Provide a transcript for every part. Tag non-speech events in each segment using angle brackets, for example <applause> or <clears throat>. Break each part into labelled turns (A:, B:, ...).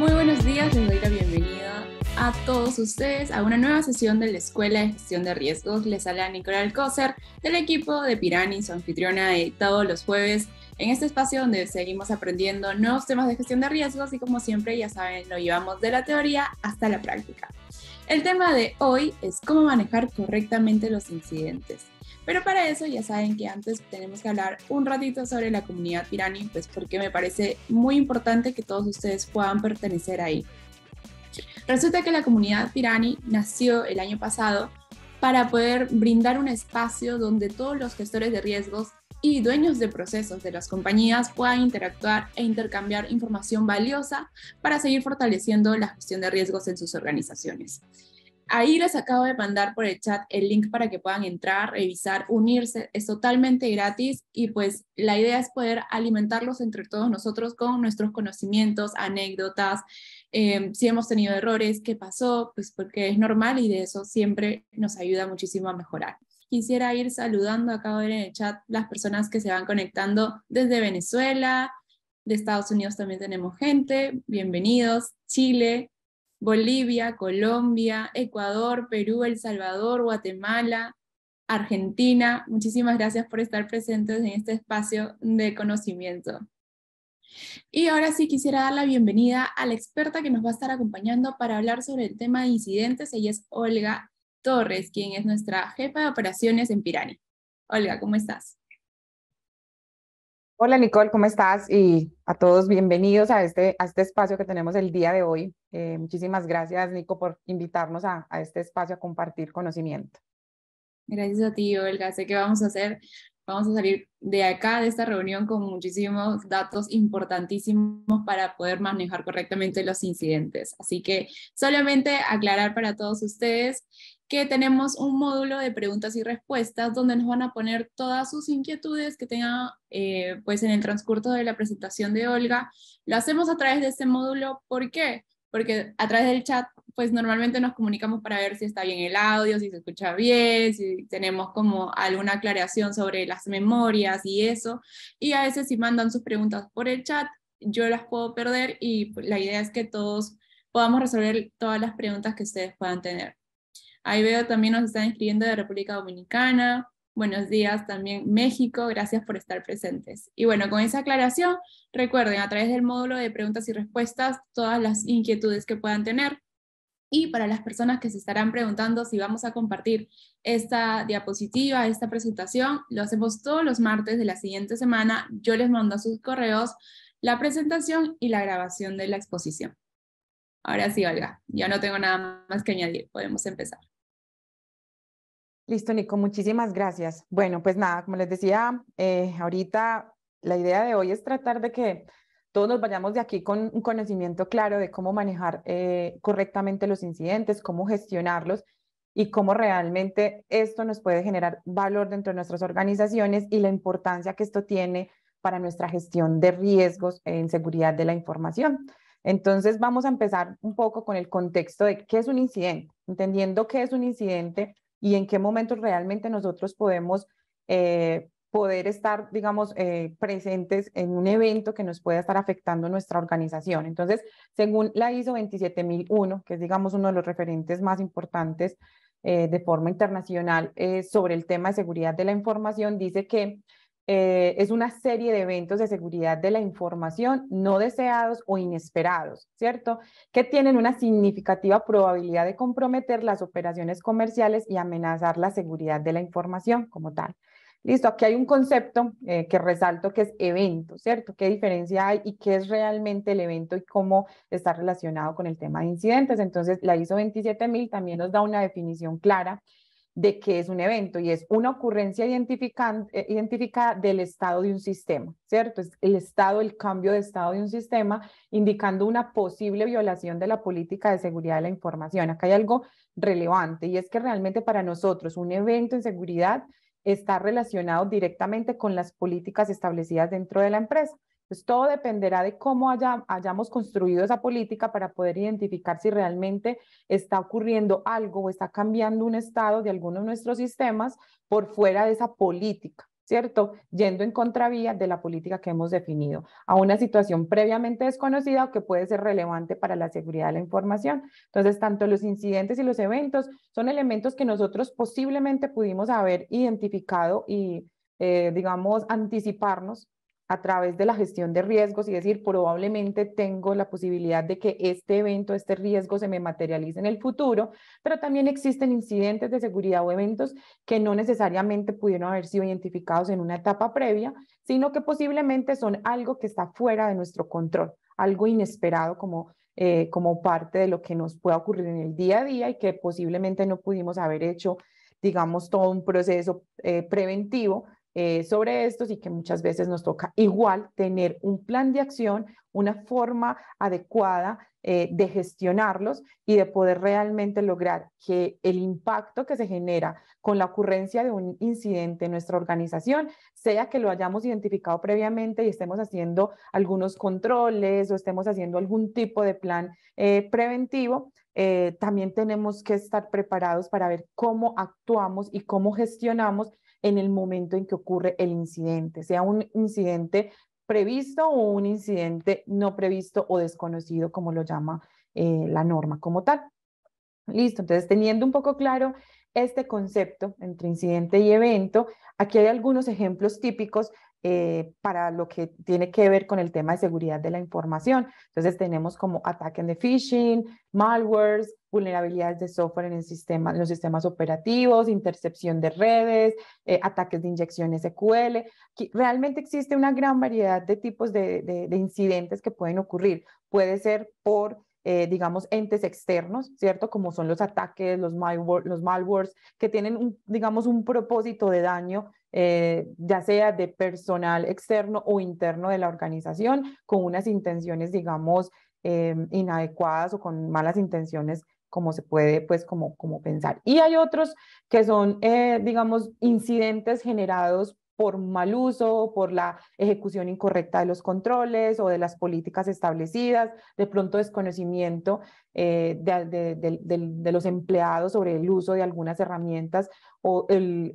A: Muy buenos días, les doy la bienvenida a todos ustedes a una nueva sesión de la Escuela de Gestión de Riesgos. Les habla Nicolás Alcócer del equipo de Pirani, su anfitriona de todos los jueves, en este espacio donde seguimos aprendiendo nuevos temas de gestión de riesgos y como siempre ya saben, lo llevamos de la teoría hasta la práctica. El tema de hoy es cómo manejar correctamente los incidentes. Pero para eso ya saben que antes tenemos que hablar un ratito sobre la comunidad Pirani, pues porque me parece muy importante que todos ustedes puedan pertenecer ahí. Resulta que la comunidad Pirani nació el año pasado para poder brindar un espacio donde todos los gestores de riesgos y dueños de procesos de las compañías puedan interactuar e intercambiar información valiosa para seguir fortaleciendo la gestión de riesgos en sus organizaciones. Ahí les acabo de mandar por el chat el link para que puedan entrar, revisar, unirse. Es totalmente gratis y pues la idea es poder alimentarlos entre todos nosotros con nuestros conocimientos, anécdotas, em, si hemos tenido errores, qué pasó, pues porque es normal y de eso siempre nos ayuda muchísimo a mejorar. Quisiera ir saludando, acabo de ver en el chat las personas que se van conectando desde Venezuela, de Estados Unidos también tenemos gente, bienvenidos, Chile, Bolivia, Colombia, Ecuador, Perú, El Salvador, Guatemala, Argentina. Muchísimas gracias por estar presentes en este espacio de conocimiento. Y ahora sí quisiera dar la bienvenida a la experta que nos va a estar acompañando para hablar sobre el tema de incidentes. Ella es Olga Torres, quien es nuestra jefa de operaciones en Pirani. Olga, ¿cómo estás?
B: Hola Nicole, ¿cómo estás? Y a todos bienvenidos a este, a este espacio que tenemos el día de hoy. Eh, muchísimas gracias Nico por invitarnos a, a, este espacio a compartir conocimiento.
A: Gracias a ti, Olga. Sé que vamos a hacer, vamos a salir de acá, de esta reunión, con muchísimos datos importantísimos para poder manejar correctamente los incidentes. Así que solamente aclarar para todos ustedes que tenemos un módulo de preguntas y respuestas donde nos van a poner todas sus inquietudes que tengan eh, pues en el transcurso de la presentación de Olga. Lo hacemos a través de este módulo, ¿por qué? Porque a través del chat pues normalmente nos comunicamos para ver si está bien el audio, si se escucha bien, si tenemos como alguna aclaración sobre las memorias y eso. Y a veces si mandan sus preguntas por el chat, yo las puedo perder y la idea es que todos podamos resolver todas las preguntas que ustedes puedan tener. Ahí veo también nos están escribiendo de República Dominicana. Buenos días también México, gracias por estar presentes. Y bueno, con esa aclaración, recuerden a través del módulo de preguntas y respuestas todas las inquietudes que puedan tener. Y para las personas que se estarán preguntando si vamos a compartir esta diapositiva, esta presentación, lo hacemos todos los martes de la siguiente semana. Yo les mando a sus correos la presentación y la grabación de la exposición. Ahora sí, Olga, ya no tengo nada más que añadir, podemos empezar. Listo, Nico, muchísimas
B: gracias. Bueno, pues nada, como les decía, eh, ahorita la idea de hoy es tratar de que todos nos vayamos de aquí con un conocimiento claro de cómo manejar eh, correctamente los incidentes, cómo gestionarlos y cómo realmente esto nos puede generar valor dentro de nuestras organizaciones y la importancia que esto tiene para nuestra gestión de riesgos en seguridad de la información. Entonces vamos a empezar un poco con el contexto de qué es un incidente, entendiendo qué es un incidente y en qué momentos realmente nosotros podemos eh, poder estar, digamos, eh, presentes en un evento que nos pueda estar afectando nuestra organización. Entonces, según la ISO 27001, que es, digamos, uno de los referentes más importantes eh, de forma internacional sobre el tema de seguridad de la información, dice que eh, es una serie de eventos de seguridad de la información no deseados o inesperados, ¿cierto? Que tienen una significativa probabilidad de comprometer las operaciones comerciales y amenazar la seguridad de la información como tal. Listo, aquí hay un concepto eh, que resalto que es evento, ¿cierto? ¿Qué diferencia hay y qué es realmente el evento y cómo está relacionado con el tema de incidentes? Entonces, la ISO 27000 también nos da una definición clara de que es un evento y es una ocurrencia eh, identificada del estado de un sistema, ¿cierto? Es el estado, el cambio de estado de un sistema, indicando una posible violación de la política de seguridad de la información. Acá hay algo relevante y es que realmente para nosotros un evento en seguridad está relacionado directamente con las políticas establecidas dentro de la empresa. Pues todo dependerá de cómo hayamos construido esa política para poder identificar si realmente está ocurriendo algo o está cambiando un estado de alguno de nuestros sistemas por fuera de esa política. ¿cierto? Yendo en contravía de la política que hemos definido a una situación previamente desconocida o que puede ser relevante para la seguridad de la información. Entonces, tanto los incidentes y los eventos son elementos que nosotros posiblemente pudimos haber identificado y, eh, digamos, anticiparnos a través de la gestión de riesgos y decir, probablemente tengo la posibilidad de que este evento, este riesgo se me materialice en el futuro, pero también existen incidentes de seguridad o eventos que no necesariamente pudieron haber sido identificados en una etapa previa, sino que posiblemente son algo que está fuera de nuestro control, algo inesperado como, eh, como parte de lo que nos pueda ocurrir en el día a día y que posiblemente no pudimos haber hecho digamos, todo un proceso eh, preventivo, eh, sobre estos y que muchas veces nos toca igual tener un plan de acción, una forma adecuada eh, de gestionarlos y de poder realmente lograr que el impacto que se genera con la ocurrencia de un incidente en nuestra organización, sea que lo hayamos identificado previamente y estemos haciendo algunos controles o estemos haciendo algún tipo de plan eh, preventivo, también tenemos que estar preparados para ver cómo actuamos y cómo gestionamos en el momento en que ocurre el incidente, sea un incidente previsto o un incidente no previsto o desconocido, como lo llama eh, la norma como tal. Listo, entonces teniendo un poco claro este concepto entre incidente y evento, aquí hay algunos ejemplos típicos eh, para lo que tiene que ver con el tema de seguridad de la información. Entonces tenemos como ataques de phishing, malwares, vulnerabilidades de software en, el los sistemas operativos, intercepción de redes, eh, ataques de inyección SQL. realmente existe una gran variedad de tipos de, incidentes que pueden ocurrir. Puede ser por... Eh, digamos, entes externos, ¿cierto? Como son los ataques, los, malware, los malwares, que tienen, digamos, un propósito de daño eh, ya sea de personal externo o interno de la organización, con unas intenciones, digamos, eh, inadecuadas o con malas intenciones, como se puede, pues, como, como pensar. Y hay otros que son, eh, digamos, incidentes generados por mal uso, por la ejecución incorrecta de los controles o de las políticas establecidas, de pronto desconocimiento eh, de, los empleados sobre el uso de algunas herramientas o, el,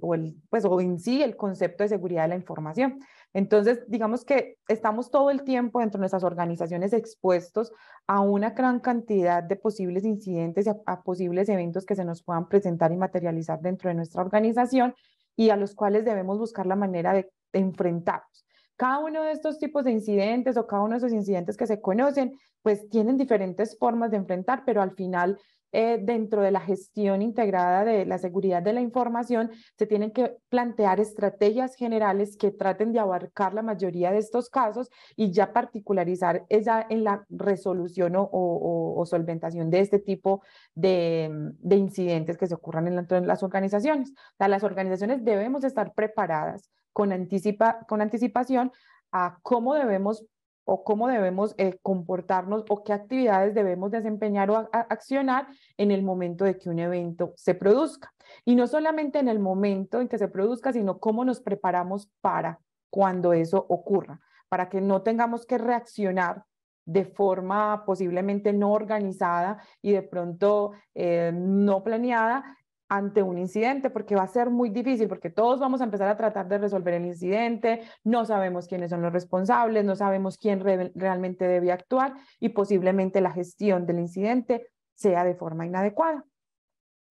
B: pues, o en sí el concepto de seguridad de la información. Entonces, digamos que estamos todo el tiempo dentro de nuestras organizaciones expuestos a una gran cantidad de posibles incidentes y a posibles eventos que se nos puedan presentar y materializar dentro de nuestra organización y a los cuales debemos buscar la manera de, enfrentarnos. Cada uno de estos tipos de incidentes o cada uno de esos incidentes que se conocen pues tienen diferentes formas de enfrentar, pero al final eh, dentro de la gestión integrada de la seguridad de la información, se tienen que plantear estrategias generales que traten de abarcar la mayoría de estos casos y ya particularizar esa en la resolución o, solventación de este tipo de, incidentes que se ocurran en, las organizaciones. las organizaciones debemos estar preparadas con, anticipa, con anticipación a cómo debemos o cómo debemos eh, comportarnos o qué actividades debemos desempeñar o accionar en el momento de que un evento se produzca. Y no solamente en el momento en que se produzca, sino cómo nos preparamos para cuando eso ocurra, para que no tengamos que reaccionar de forma posiblemente no organizada y de pronto eh, no planeada ante un incidente, porque va a ser muy difícil, porque todos vamos a empezar a tratar de resolver el incidente, no sabemos quiénes son los responsables, no sabemos quién realmente debe actuar y posiblemente la gestión del incidente sea de forma inadecuada.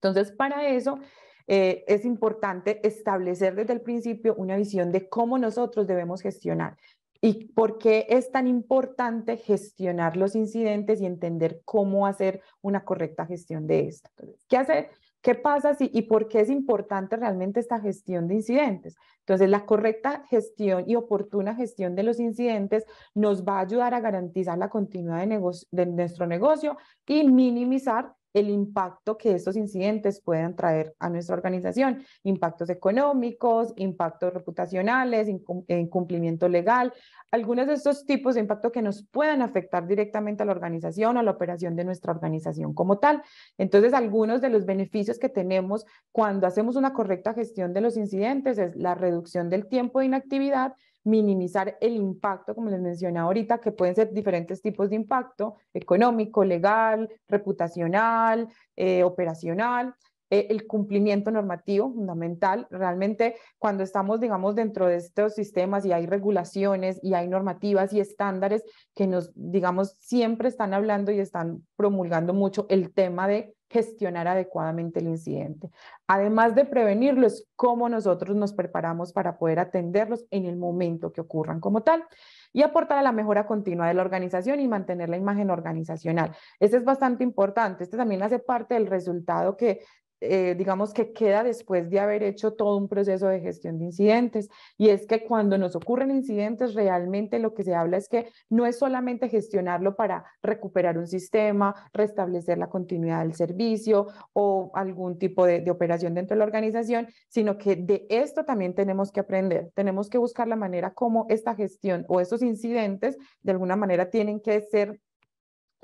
B: Entonces, para eso eh, es importante establecer desde el principio una visión de cómo nosotros debemos gestionar y por qué es tan importante gestionar los incidentes y entender cómo hacer una correcta gestión de esto. Entonces, ¿Qué hacer? ¿Qué pasa si, y por qué es importante realmente esta gestión de incidentes? Entonces, la correcta gestión y oportuna gestión de los incidentes nos va a ayudar a garantizar la continuidad de, de nuestro negocio y minimizar el impacto que estos incidentes puedan traer a nuestra organización, impactos económicos, impactos reputacionales, incumplimiento legal, algunos de estos tipos de impacto que nos puedan afectar directamente a la organización o a la operación de nuestra organización como tal. Entonces, algunos de los beneficios que tenemos cuando hacemos una correcta gestión de los incidentes es la reducción del tiempo de inactividad, minimizar el impacto, como les mencioné ahorita, que pueden ser diferentes tipos de impacto, económico, legal, reputacional, eh, operacional, eh, el cumplimiento normativo fundamental. Realmente cuando estamos, digamos, dentro de estos sistemas y hay regulaciones y hay normativas y estándares que nos, digamos, siempre están hablando y están promulgando mucho el tema de gestionar adecuadamente el incidente. Además de prevenirlos, cómo nosotros nos preparamos para poder atenderlos en el momento que ocurran como tal y aportar a la mejora continua de la organización y mantener la imagen organizacional. Este es bastante importante. Este también hace parte del resultado que eh, digamos que queda después de haber hecho todo un proceso de gestión de incidentes. Y es que cuando nos ocurren incidentes, realmente lo que se habla es que no es solamente gestionarlo para recuperar un sistema, restablecer la continuidad del servicio o algún tipo de, operación dentro de la organización, sino que de esto también tenemos que aprender. Tenemos que buscar la manera como esta gestión o estos incidentes de alguna manera tienen que ser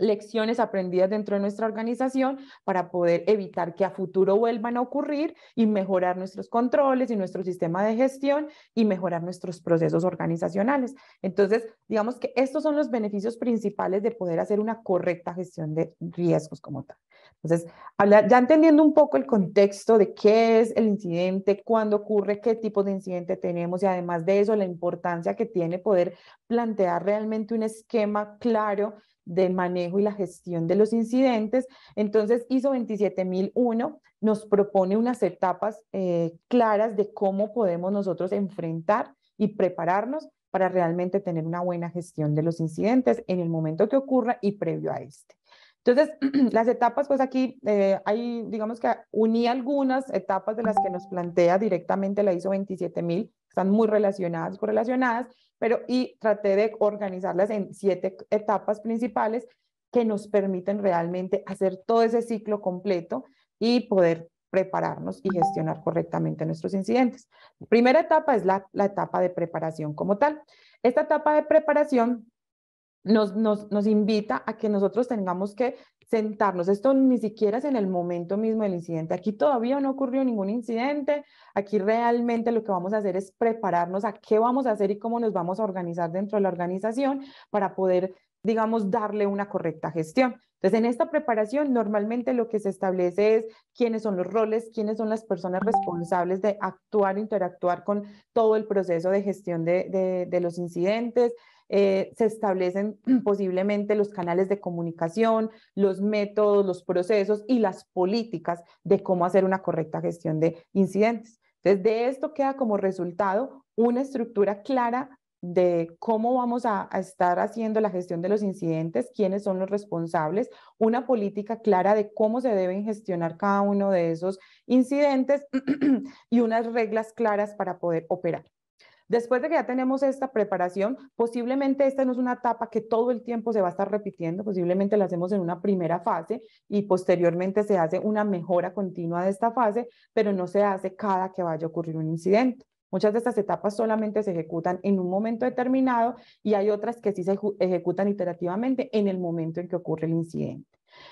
B: lecciones aprendidas dentro de nuestra organización para poder evitar que a futuro vuelvan a ocurrir y mejorar nuestros controles y nuestro sistema de gestión y mejorar nuestros procesos organizacionales. Entonces, digamos que estos son los beneficios principales de poder hacer una correcta gestión de riesgos como tal. Entonces, ya entendiendo un poco el contexto de qué es el incidente, cuándo ocurre, qué tipo de incidente tenemos y además de eso, la importancia que tiene poder plantear realmente un esquema claro del manejo y la gestión de los incidentes. Entonces, ISO 27001 nos propone unas etapas eh, claras de cómo podemos nosotros enfrentar y prepararnos para realmente tener una buena gestión de los incidentes en el momento que ocurra y previo a este. Entonces, <clears throat> las etapas, pues aquí eh, hay, digamos que uní algunas etapas de las que nos plantea directamente la ISO 27000, están muy relacionadas, correlacionadas, pero y traté de organizarlas en siete etapas principales que nos permiten realmente hacer todo ese ciclo completo y poder prepararnos y gestionar correctamente nuestros incidentes. primera etapa es la, la etapa de preparación como tal. Esta etapa de preparación nos, invita a que nosotros tengamos que sentarnos. Esto ni siquiera es en el momento mismo del incidente. Aquí todavía no ocurrió ningún incidente. Aquí realmente lo que vamos a hacer es prepararnos a qué vamos a hacer y cómo nos vamos a organizar dentro de la organización para poder, digamos, darle una correcta gestión. Entonces, en esta preparación normalmente lo que se establece es quiénes son los roles, quiénes son las personas responsables de actuar, interactuar con todo el proceso de gestión de los incidentes, eh, se establecen <clears throat> posiblemente los canales de comunicación, los métodos, los procesos y las políticas de cómo hacer una correcta gestión de incidentes. Entonces, de esto queda como resultado una estructura clara de cómo vamos a, estar haciendo la gestión de los incidentes, quiénes son los responsables, una política clara de cómo se deben gestionar cada uno de esos incidentes <clears throat> y unas reglas claras para poder operar. Después de que ya tenemos esta preparación, posiblemente esta no es una etapa que todo el tiempo se va a estar repitiendo, posiblemente la hacemos en una primera fase y posteriormente se hace una mejora continua de esta fase, pero no se hace cada que vaya a ocurrir un incidente. Muchas de estas etapas solamente se ejecutan en un momento determinado y hay otras que sí se ejecutan iterativamente en el momento en que ocurre el incidente.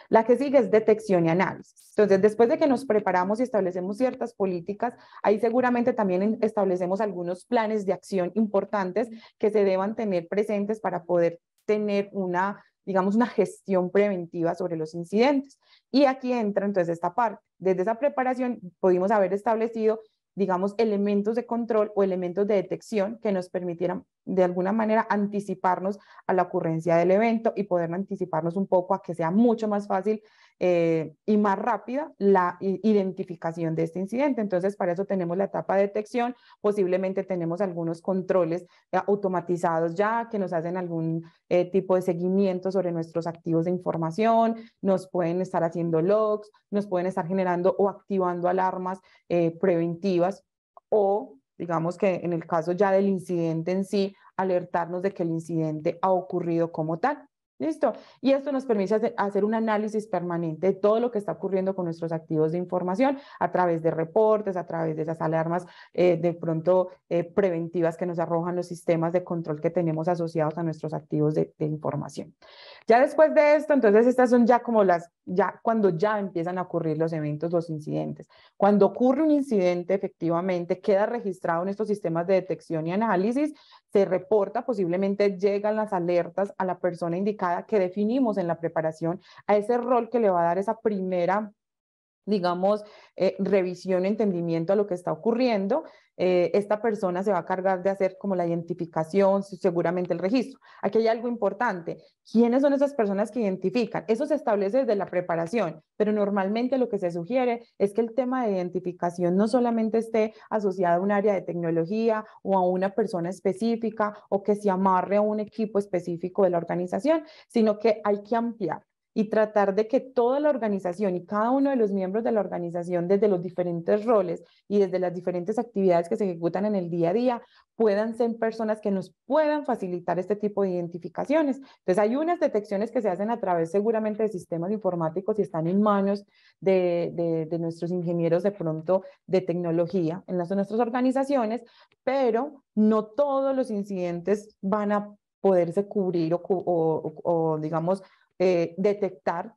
B: La que sigue es detección y análisis. Entonces, después de que nos preparamos y establecemos ciertas políticas, ahí seguramente también establecemos algunos planes de acción importantes que se deban tener presentes para poder tener una, digamos, una gestión preventiva sobre los incidentes. Y aquí entra entonces esta parte. Desde esa preparación pudimos haber establecido digamos, elementos de control o elementos de detección que nos permitieran de alguna manera anticiparnos a la ocurrencia del evento y poder anticiparnos un poco a que sea mucho más fácil eh, y más rápida la identificación de este incidente. Entonces, para eso tenemos la etapa de detección, posiblemente tenemos algunos controles ah, automatizados ya que nos hacen algún eh, tipo de seguimiento sobre nuestros activos de información, nos pueden estar haciendo logs, nos pueden estar generando o activando alarmas eh, preventivas o digamos que en el caso ya del incidente en sí, alertarnos de que el incidente ha ocurrido como tal. Listo. Y esto nos permite hacer un análisis permanente de todo lo que está ocurriendo con nuestros activos de información a través de reportes, a través de esas alarmas eh, de pronto eh, preventivas que nos arrojan los sistemas de control que tenemos asociados a nuestros activos de, de, información. Ya después de esto, entonces estas son ya como las, ya cuando ya empiezan a ocurrir los eventos, los incidentes. Cuando ocurre un incidente, efectivamente, queda registrado en estos sistemas de detección y análisis, se reporta, posiblemente llegan las alertas a la persona indicada que definimos en la preparación, a ese rol que le va a dar esa primera digamos, eh, revisión o entendimiento a lo que está ocurriendo, eh, esta persona se va a cargar de hacer como la identificación, seguramente el registro. Aquí hay algo importante. ¿Quiénes son esas personas que identifican? Eso se establece desde la preparación, pero normalmente lo que se sugiere es que el tema de identificación no solamente esté asociado a un área de tecnología o a una persona específica o que se amarre a un equipo específico de la organización, sino que hay que ampliar y tratar de que toda la organización y cada uno de los miembros de la organización, desde los diferentes roles y desde las diferentes actividades que se ejecutan en el día a día, puedan ser personas que nos puedan facilitar este tipo de identificaciones. Entonces, hay unas detecciones que se hacen a través seguramente de sistemas informáticos y están en manos de, nuestros ingenieros de pronto de tecnología en las nuestras organizaciones, pero no todos los incidentes van a poderse cubrir o, o digamos, eh, detectar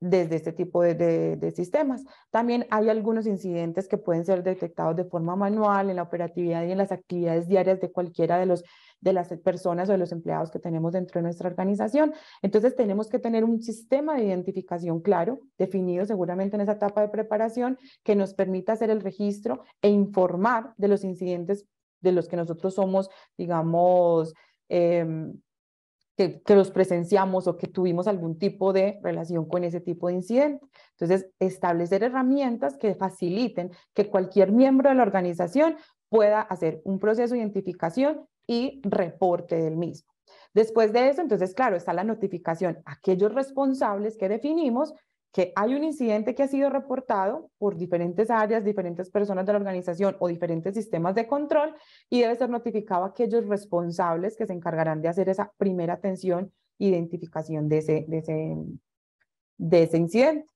B: desde este tipo de, sistemas. También hay algunos incidentes que pueden ser detectados de forma manual en la operatividad y en las actividades diarias de cualquiera de, los, de las personas o de los empleados que tenemos dentro de nuestra organización. Entonces tenemos que tener un sistema de identificación claro, definido seguramente en esa etapa de preparación, que nos permita hacer el registro e informar de los incidentes de los que nosotros somos, digamos, eh, que, los presenciamos o que tuvimos algún tipo de relación con ese tipo de incidente. Entonces, establecer herramientas que faciliten que cualquier miembro de la organización pueda hacer un proceso de identificación y reporte del mismo. Después de eso, entonces, claro, está la notificación a aquellos responsables que definimos que hay un incidente que ha sido reportado por diferentes áreas, diferentes personas de la organización o diferentes sistemas de control y debe ser notificado a aquellos responsables que se encargarán de hacer esa primera atención, identificación de ese, de ese, de ese incidente.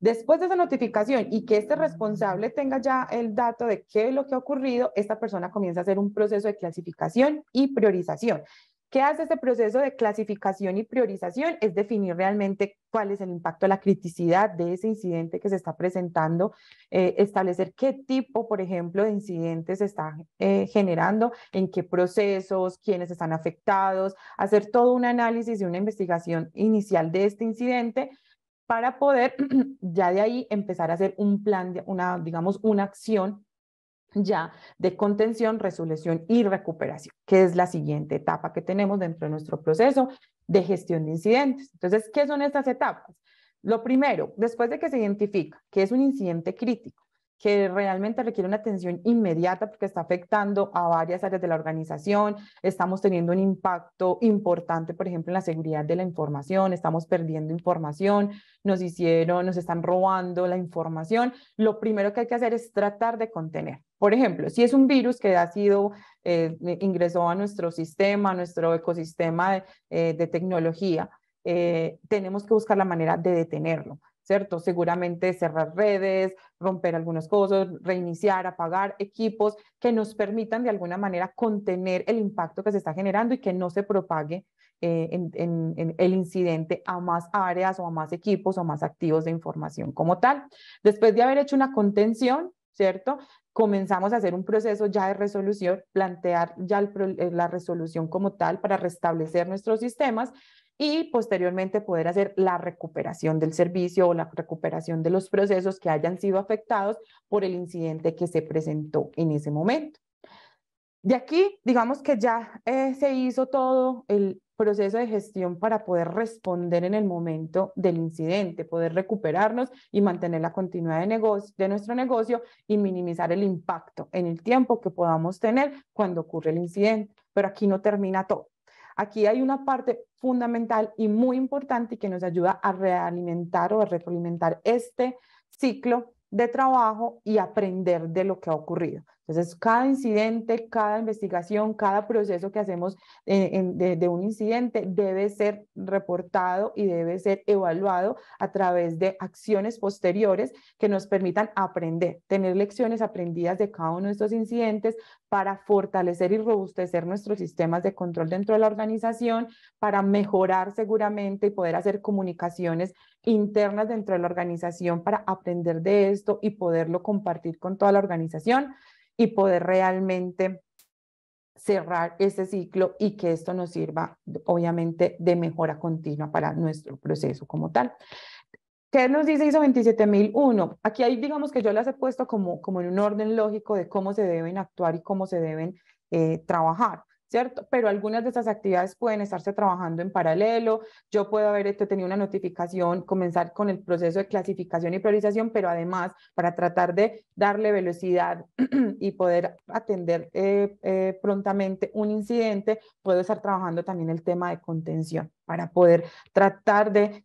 B: Después de esa notificación y que este responsable tenga ya el dato de qué es lo que ha ocurrido, esta persona comienza a hacer un proceso de clasificación y priorización. ¿Qué hace este proceso de clasificación y priorización? Es definir realmente cuál es el impacto, la criticidad de ese incidente que se está presentando, eh, establecer qué tipo, por ejemplo, de incidentes se está eh, generando, en qué procesos, quiénes están afectados, hacer todo un análisis y una investigación inicial de este incidente para poder <clears throat> ya de ahí empezar a hacer un plan, una, digamos, una acción ya de contención, resolución y recuperación, que es la siguiente etapa que tenemos dentro de nuestro proceso de gestión de incidentes. Entonces, ¿qué son estas etapas? Lo primero, después de que se identifica que es un incidente crítico, que realmente requiere una atención inmediata porque está afectando a varias áreas de la organización, estamos teniendo un impacto importante, por ejemplo, en la seguridad de la información, estamos perdiendo información, nos hicieron, nos están robando la información, lo primero que hay que hacer es tratar de contener. Por ejemplo, si es un virus que ha sido, eh, ingresó a nuestro sistema, a nuestro ecosistema de, eh, tecnología, eh, tenemos que buscar la manera de detenerlo ¿cierto? Seguramente cerrar redes, romper algunas cosas, reiniciar, apagar equipos que nos permitan de alguna manera contener el impacto que se está generando y que no se propague eh, en, el incidente a más áreas o a más equipos o más activos de información como tal. Después de haber hecho una contención, ¿cierto? Comenzamos a hacer un proceso ya de resolución, plantear ya eh, la resolución como tal para restablecer nuestros sistemas y posteriormente poder hacer la recuperación del servicio o la recuperación de los procesos que hayan sido afectados por el incidente que se presentó en ese momento. De aquí, digamos que ya eh, se hizo todo el proceso de gestión para poder responder en el momento del incidente, poder recuperarnos y mantener la continuidad de, negocio, de nuestro negocio y minimizar el impacto en el tiempo que podamos tener cuando ocurre el incidente. Pero aquí no termina todo. Aquí hay una parte fundamental y muy importante que nos ayuda a realimentar o a retroalimentar este ciclo de trabajo y aprender de lo que ha ocurrido. Entonces, cada incidente, cada investigación, cada proceso que hacemos de, de, un incidente debe ser reportado y debe ser evaluado a través de acciones posteriores que nos permitan aprender, tener lecciones aprendidas de cada uno de estos incidentes para fortalecer y robustecer nuestros sistemas de control dentro de la organización, para mejorar seguramente y poder hacer comunicaciones internas dentro de la organización para aprender de esto y poderlo compartir con toda la organización y poder realmente cerrar ese ciclo y que esto nos sirva, obviamente, de mejora continua para nuestro proceso como tal. ¿Qué nos dice ISO 27001? Aquí hay, digamos que yo las he puesto como, como en un orden lógico de cómo se deben actuar y cómo se deben eh, trabajar. Pero algunas de estas actividades pueden estarse trabajando en paralelo. Yo puedo haber este, tenido una notificación, comenzar con el proceso de clasificación y priorización, pero además para tratar de darle velocidad <clears throat> y poder atender eh, eh, prontamente un incidente, puedo estar trabajando también el tema de contención para poder tratar de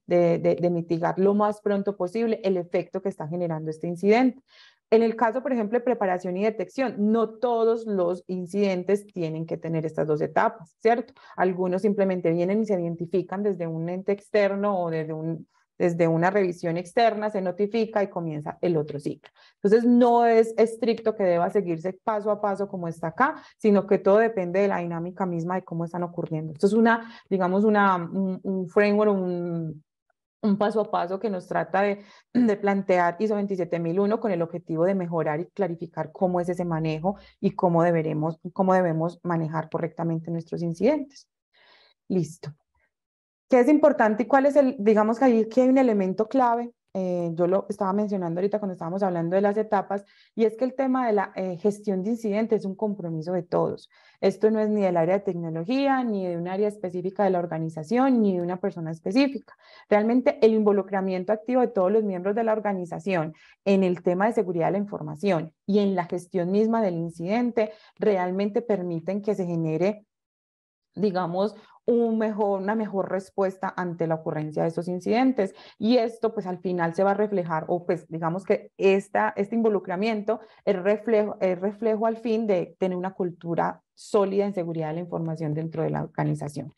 B: mitigar lo más pronto posible el efecto que está generando este incidente. En el caso, por ejemplo, de preparación y detección, no todos los incidentes tienen que tener estas dos etapas, ¿cierto? Algunos simplemente vienen y se identifican desde un ente externo o desde, una revisión externa, se notifica y comienza el otro ciclo. Entonces, no es estricto que deba seguirse paso a paso como está acá, sino que todo depende de la dinámica misma de cómo están ocurriendo. Esto es una, digamos, una, un, un framework, un un paso a paso que nos trata de, <clears throat> plantear ISO 27001 con el objetivo de mejorar y clarificar cómo es ese manejo y cómo, deberemos, cómo debemos manejar correctamente nuestros incidentes. Listo. ¿Qué es importante y cuál es el, digamos que que hay un elemento clave eh, yo lo estaba mencionando ahorita cuando estábamos hablando de las etapas, y es que el tema de la eh, gestión de incidentes es un compromiso de todos. Esto no es ni del área de tecnología, ni de un área específica de la organización, ni de una persona específica. Realmente el involucramiento activo de todos los miembros de la organización en el tema de seguridad de la información y en la gestión misma del incidente realmente permiten que se genere digamos, una mejor respuesta ante la ocurrencia de estos incidentes. Y esto pues al final se va a reflejar, o pues digamos que esta, este involucramiento es reflejo, el reflejo al fin de tener una cultura sólida en seguridad de la información dentro de la organización.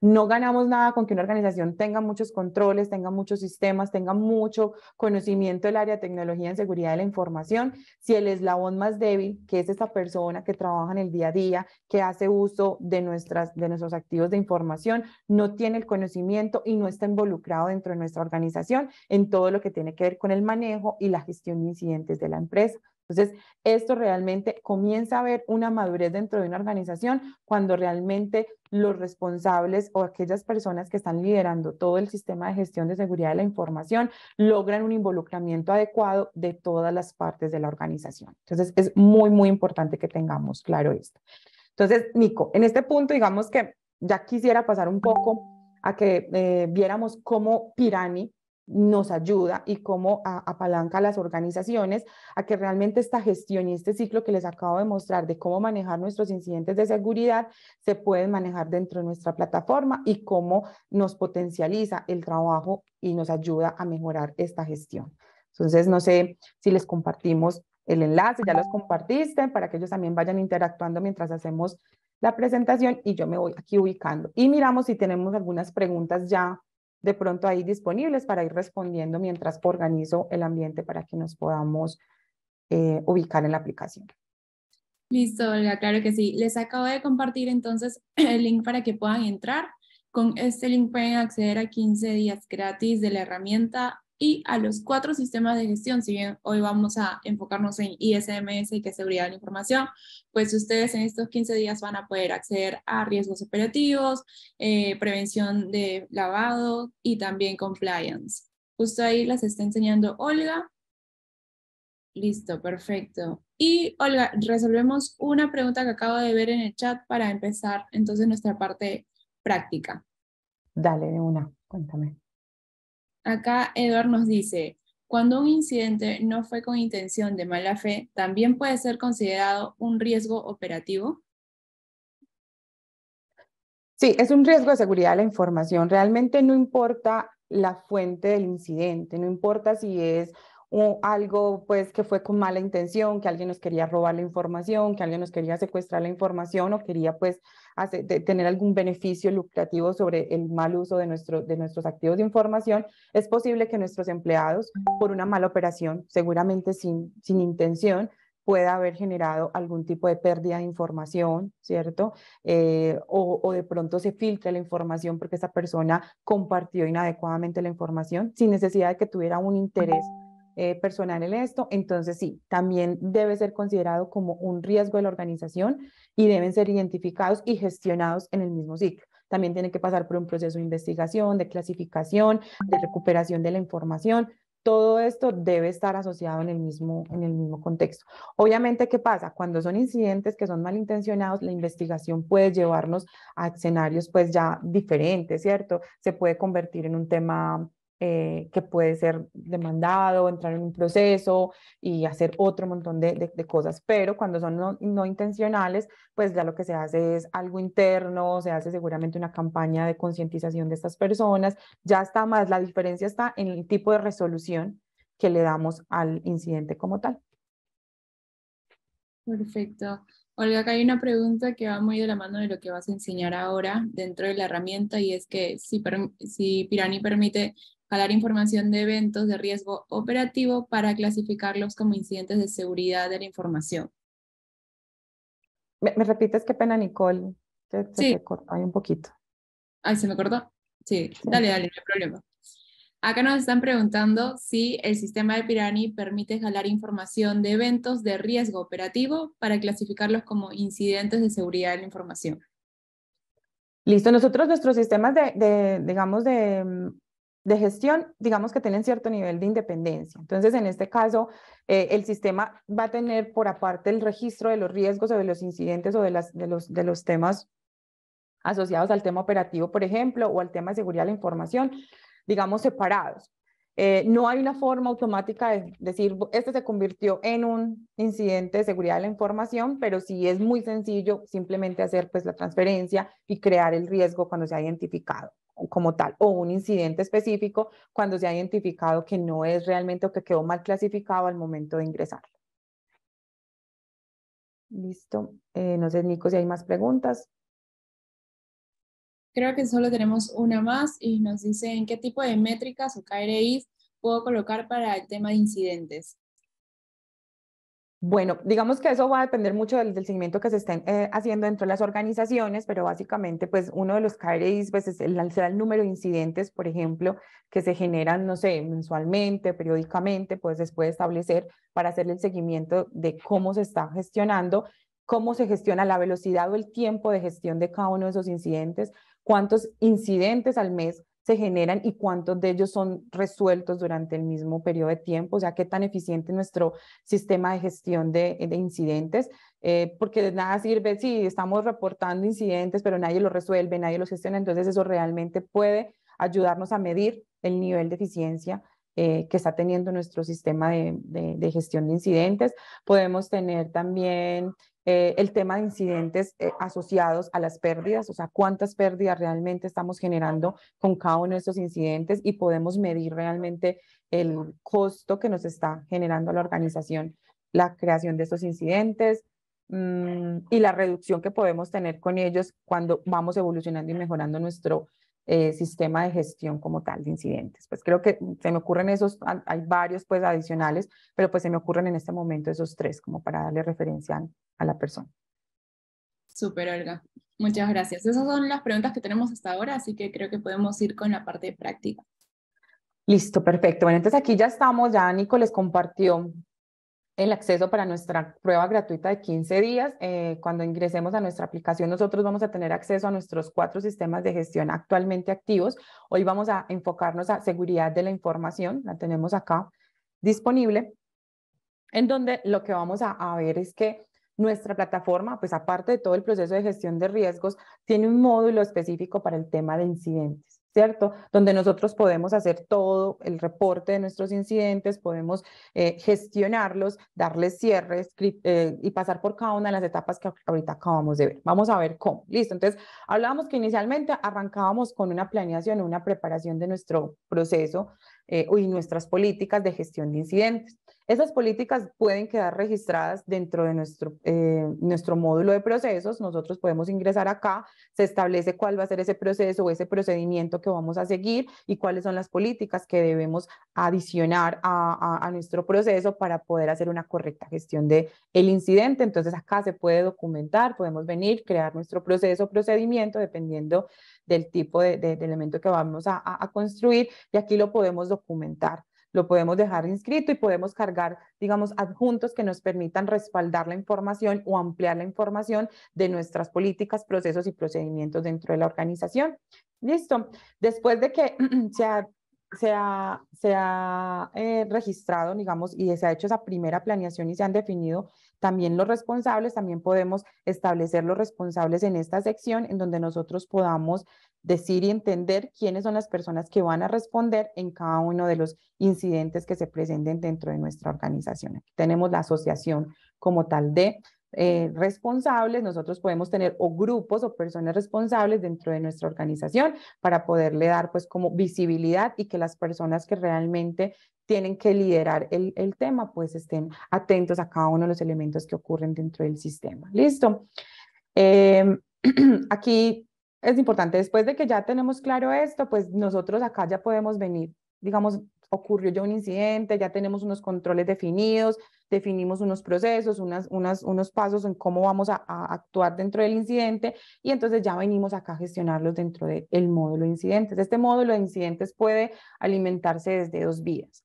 B: No ganamos nada con que una organización tenga muchos controles, tenga muchos sistemas, tenga mucho conocimiento del área de tecnología en seguridad de la información, si el eslabón más débil, que es esta persona que trabaja en el día a día, que hace uso de, nuestras, de nuestros activos de información, no tiene el conocimiento y no está involucrado dentro de nuestra organización en todo lo que tiene que ver con el manejo y la gestión de incidentes de la empresa. Entonces, esto realmente comienza a haber una madurez dentro de una organización cuando realmente los responsables o aquellas personas que están liderando todo el sistema de gestión de seguridad de la información logran un involucramiento adecuado de todas las partes de la organización. Entonces, es muy, muy importante que tengamos claro esto. Entonces, Nico, en este punto, digamos que ya quisiera pasar un poco a que eh, viéramos cómo Pirani nos ayuda y cómo apalanca a las organizaciones a que realmente esta gestión y este ciclo que les acabo de mostrar de cómo manejar nuestros incidentes de seguridad se pueden manejar dentro de nuestra plataforma y cómo nos potencializa el trabajo y nos ayuda a mejorar esta gestión. Entonces, no sé si les compartimos el enlace, ya los compartiste para que ellos también vayan interactuando mientras hacemos la presentación y yo me voy aquí ubicando y miramos si tenemos algunas preguntas ya de pronto ahí disponibles para ir respondiendo mientras organizo el ambiente para que nos podamos eh, ubicar en la aplicación.
A: Listo, Olga, claro que sí. Les acabo de compartir entonces <clears throat> el link para que puedan entrar. Con este link pueden acceder a 15 días gratis de la herramienta y a los cuatro sistemas de gestión. Si bien hoy vamos a enfocarnos en ISMS, que es seguridad de la información, pues ustedes en estos 15 días van a poder acceder a riesgos operativos, eh, prevención de lavado y también compliance. Justo ahí las está enseñando Olga. Listo, perfecto. Y Olga, resolvemos una pregunta que acabo de ver en el chat para empezar entonces nuestra parte práctica.
B: Dale, de una, cuéntame.
A: Acá Eduard nos dice, cuando un incidente no fue con intención de mala fe, ¿también puede ser considerado un riesgo operativo?
B: Sí, es un riesgo de seguridad de la información. Realmente no importa la fuente del incidente, no importa si es o algo pues que fue con mala intención, que alguien nos quería robar la información, que alguien nos quería secuestrar la información o quería pues tener algún beneficio lucrativo sobre el mal uso de, nuestro, de nuestros activos de información, es posible que nuestros empleados por una mala operación, seguramente sin, sin intención, pueda haber generado algún tipo de pérdida de información, ¿cierto? Eh, o, o, de pronto se filtra la información porque esa persona compartió inadecuadamente la información sin necesidad de que tuviera un interés eh, personal en esto, entonces sí, también debe ser considerado como un riesgo de la organización y deben ser identificados y gestionados en el mismo ciclo. También tiene que pasar por un proceso de investigación, de clasificación, de recuperación de la información. Todo esto debe estar asociado en el mismo, en el mismo contexto. Obviamente, ¿qué pasa? Cuando son incidentes que son malintencionados, la investigación puede llevarnos a escenarios pues ya diferentes, ¿cierto? Se puede convertir en un tema eh, que puede ser demandado, entrar en un proceso y hacer otro montón de, cosas, pero cuando son no, intencionales, pues ya lo que se hace es algo interno, se hace seguramente una campaña de concientización de estas personas, ya está más, la diferencia está en el tipo de resolución que le damos al incidente como tal.
A: Perfecto. Olga, acá hay una pregunta que va muy de la mano de lo que vas a enseñar ahora dentro de la herramienta y es que si, si Pirani permite jalar información de eventos de riesgo operativo para clasificarlos como incidentes de seguridad de la información.
B: ¿Me, repites qué pena, Nicole? se sí. cortó ahí un poquito.
A: Ay, ¿se me cortó? Sí, dale, dale, no hay problema. Acá nos están preguntando si el sistema de Pirani permite jalar información de eventos de riesgo operativo para clasificarlos como incidentes de seguridad de la información.
B: Listo, nosotros nuestros sistemas de digamos, de de gestión, digamos que tienen cierto nivel de independencia. Entonces, en este caso, eh, el sistema va a tener por aparte el registro de los riesgos o de los incidentes o de, los, temas asociados al tema operativo, por ejemplo, o al tema de seguridad de la información, digamos, separados. Eh, no hay una forma automática de decir, este se convirtió en un incidente de seguridad de la información, pero sí es muy sencillo simplemente hacer pues la transferencia y crear el riesgo cuando se ha identificado como tal o un incidente específico cuando se ha identificado que no es realmente o que quedó mal clasificado al momento de ingresar. Listo. Eh, no sé, Nico, si hay más preguntas.
A: Creo que solo tenemos una más y nos dice, ¿en qué tipo de métricas o KRIs puedo colocar para el tema de incidentes.
B: Bueno, digamos que eso va a depender mucho del, seguimiento que se estén eh, haciendo dentro de las organizaciones, pero básicamente, pues uno de los KRIs pues, es el, será el número de incidentes, por ejemplo, que se generan, no sé, mensualmente, periódicamente, pues se puede establecer para hacer el seguimiento de cómo se está gestionando, cómo se gestiona la velocidad o el tiempo de gestión de cada uno de esos incidentes, cuántos incidentes al mes se generan y cuántos de ellos son resueltos durante el mismo periodo de tiempo, o sea, qué tan eficiente es nuestro sistema de gestión de, incidentes, eh, porque de nada sirve si estamos reportando incidentes, pero nadie los resuelve, nadie los gestiona, entonces eso realmente puede ayudarnos a medir el nivel de eficiencia eh, que está teniendo nuestro sistema de, gestión de incidentes. Podemos tener también eh, el tema de incidentes eh, asociados a las pérdidas, o sea, cuántas pérdidas realmente estamos generando con cada uno de estos incidentes y podemos medir realmente el costo que nos está generando la organización la creación de estos incidentes mm, y la reducción que podemos tener con ellos cuando vamos evolucionando y mejorando nuestro eh, sistema de gestión como tal de incidentes. Pues creo que se me ocurren esos, hay varios pues adicionales, pero pues se me ocurren en este momento esos tres como para darle referencia a la persona.
A: Súper, Olga. Muchas gracias. Esas son las preguntas que tenemos hasta ahora, así que creo que podemos ir con la parte de práctica.
B: Listo, perfecto. Bueno, entonces aquí
A: ya estamos, ya Nico les
B: compartió el acceso para nuestra prueba gratuita de 15 días. Eh, cuando ingresemos a nuestra aplicación, nosotros vamos a tener acceso a nuestros cuatro sistemas de gestión actualmente activos. Hoy vamos a enfocarnos a seguridad de la información, la tenemos acá disponible, en donde lo que vamos a ver es que nuestra plataforma, pues aparte de todo el proceso de gestión de riesgos, tiene un módulo específico para el tema de incidentes. ¿cierto? Donde nosotros podemos hacer todo el reporte de nuestros incidentes, podemos eh, gestionarlos, darles cierres eh, y pasar por cada una de las etapas que ahorita acabamos de ver. Vamos a ver cómo. Listo. Entonces, hablábamos que inicialmente arrancábamos con una planeación, una preparación de nuestro proceso eh, y nuestras políticas de gestión de incidentes. Esas políticas pueden quedar registradas dentro de nuestro, eh, nuestro módulo de procesos. Nosotros podemos ingresar acá, se establece cuál va a ser ese proceso o ese procedimiento que vamos a seguir y cuáles son las políticas que debemos adicionar a, nuestro proceso para poder hacer una correcta gestión del el incidente. Entonces acá se puede documentar, podemos venir, crear nuestro proceso, o procedimiento, dependiendo del tipo de, elemento que vamos a construir y aquí lo podemos documentar lo podemos dejar inscrito y podemos cargar, digamos, adjuntos que nos permitan respaldar la información o ampliar la información de nuestras políticas, procesos y procedimientos dentro de la organización. Listo. Después de que <clears throat> se ha, se ha, eh, registrado, digamos, y se ha hecho esa primera planeación y se han definido también los responsables, también podemos establecer los responsables en esta sección en donde nosotros podamos decir y entender quiénes son las personas que van a responder en cada uno de los incidentes que se presenten dentro de nuestra organización. Aquí tenemos la asociación como tal de eh, responsables, nosotros podemos tener o grupos o personas responsables dentro de nuestra organización para poderle dar pues como visibilidad y que las personas que realmente tienen que liderar el, tema pues estén atentos a cada uno de los elementos que ocurren dentro del sistema. Listo. Em, <clears throat> aquí es importante, después de que ya tenemos claro esto, pues nosotros acá ya podemos venir digamos, ocurrió ya un incidente, ya tenemos unos controles definidos, definimos unos procesos, unas, unos pasos en cómo vamos a, actuar dentro del incidente y entonces ya venimos acá a gestionarlos dentro del módulo de incidentes. Este módulo de incidentes puede alimentarse desde dos vías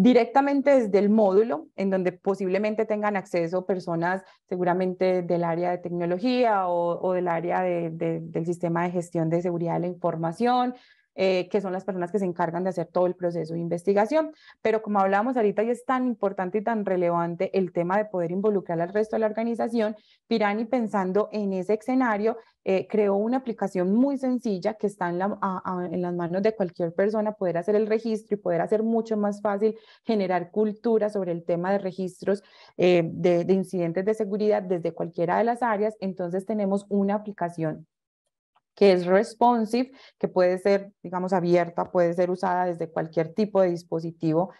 B: directamente desde el módulo, en donde posiblemente tengan acceso personas seguramente del área de tecnología o, del área de, del sistema de gestión de seguridad de la información, eh, que son las personas que se encargan de hacer todo el proceso de investigación. Pero como hablábamos ahorita y es tan importante y tan relevante el tema de poder involucrar al resto de la organización, Pirani pensando en ese escenario, eh, creó una aplicación muy sencilla que está en, las manos de cualquier persona, poder hacer el registro y poder hacer mucho más fácil generar cultura sobre el tema de registros eh, de incidentes de seguridad desde cualquiera de las áreas. Entonces tenemos una aplicación que es responsive, que puede ser, digamos, abierta, puede ser usada desde cualquier tipo de dispositivo,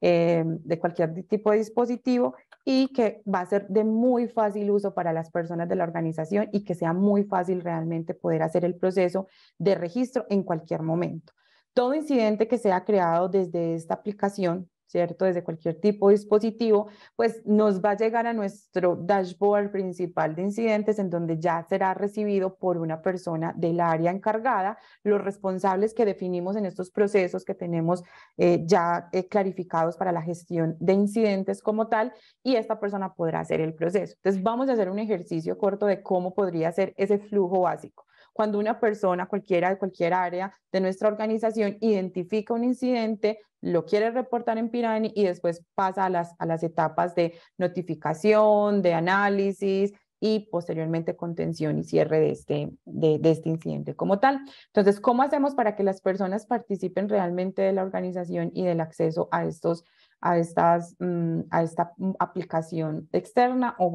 B: eh, de cualquier tipo de dispositivo y que va a ser de muy fácil uso para las personas de la organización y que sea muy fácil realmente poder hacer el proceso de registro en cualquier momento. Todo incidente que sea creado desde esta aplicación desde cualquier tipo de dispositivo, pues nos va a llegar a nuestro dashboard principal de incidentes en donde ya será recibido por una persona del área encargada, los responsables que definimos en estos procesos que tenemos eh, ya eh, clarificados para la gestión de incidentes como tal, y esta persona podrá hacer el proceso. Entonces vamos a hacer un ejercicio corto de cómo podría ser ese flujo básico cuando una persona, cualquiera de cualquier área de nuestra organización, identifica un incidente, lo quiere reportar en Pirani y después pasa a las, etapas de notificación, de análisis, y posteriormente contención y cierre de este, de, este incidente como tal. Entonces, ¿cómo hacemos para que las personas participen realmente de la organización y del acceso a estos a, estas, mm, a esta mm, aplicación externa o,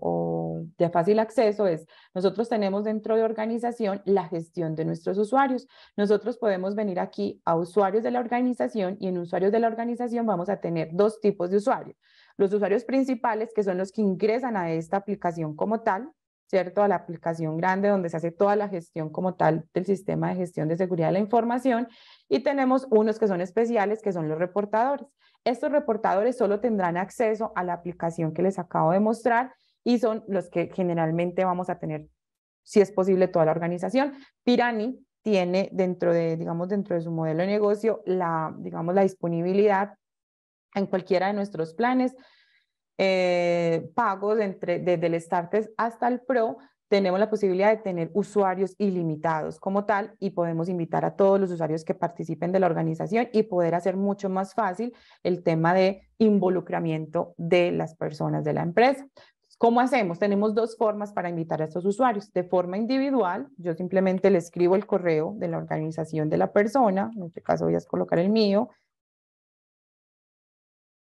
B: o, de fácil acceso es, nosotros tenemos dentro de organización la gestión de nuestros usuarios. Nosotros podemos venir aquí a usuarios de la organización y en usuarios de la organización vamos a tener dos tipos de usuarios. Los usuarios principales, que son los que ingresan a esta aplicación como tal, ¿cierto? A la aplicación grande donde se hace toda la gestión como tal del sistema de gestión de seguridad de la información. Y tenemos unos que son especiales, que son los reportadores. Estos reportadores solo tendrán acceso a la aplicación que les acabo de mostrar y son los que generalmente vamos a tener, si es posible, toda la organización. Pirani tiene dentro de, digamos, dentro de su modelo de negocio la, digamos, la disponibilidad en cualquiera de nuestros planes, eh, pagos entre, desde el Startes hasta el Pro, tenemos la posibilidad de tener usuarios ilimitados como tal y podemos invitar a todos los usuarios que participen de la organización y poder hacer mucho más fácil el tema de involucramiento de las personas de la empresa. ¿Cómo hacemos? Tenemos dos formas para invitar a estos usuarios. De forma individual, yo simplemente le escribo el correo de la organización de la persona, en este caso voy a colocar el mío,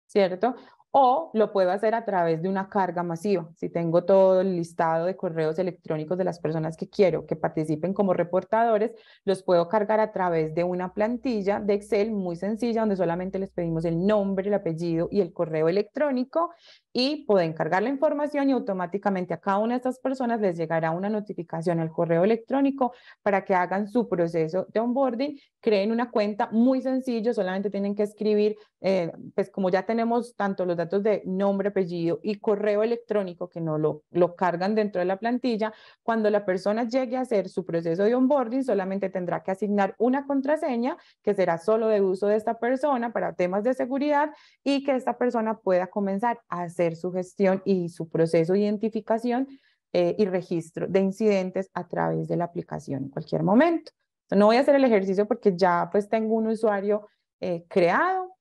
B: ¿cierto? o lo puedo hacer a través de una carga masiva. Si tengo todo el listado de correos electrónicos de las personas que quiero que participen como reportadores, los puedo cargar a través de una plantilla de Excel muy sencilla donde solamente les pedimos el nombre, el apellido y el correo electrónico y pueden cargar la información y automáticamente a cada una de estas personas les llegará una notificación al correo electrónico para que hagan su proceso de onboarding, creen una cuenta muy sencillo, solamente tienen que escribir, eh, pues como ya tenemos tanto los datos de nombre, apellido y correo electrónico que no lo, lo cargan dentro de la plantilla, cuando la persona llegue a hacer su proceso de onboarding, solamente tendrá que asignar una contraseña que será solo de uso de esta persona para temas de seguridad y que esta persona pueda comenzar a hacer su gestión y su proceso de identificación eh, y registro de incidentes a través de la aplicación en cualquier momento. No voy a hacer el ejercicio porque ya pues tengo un usuario eh, creado,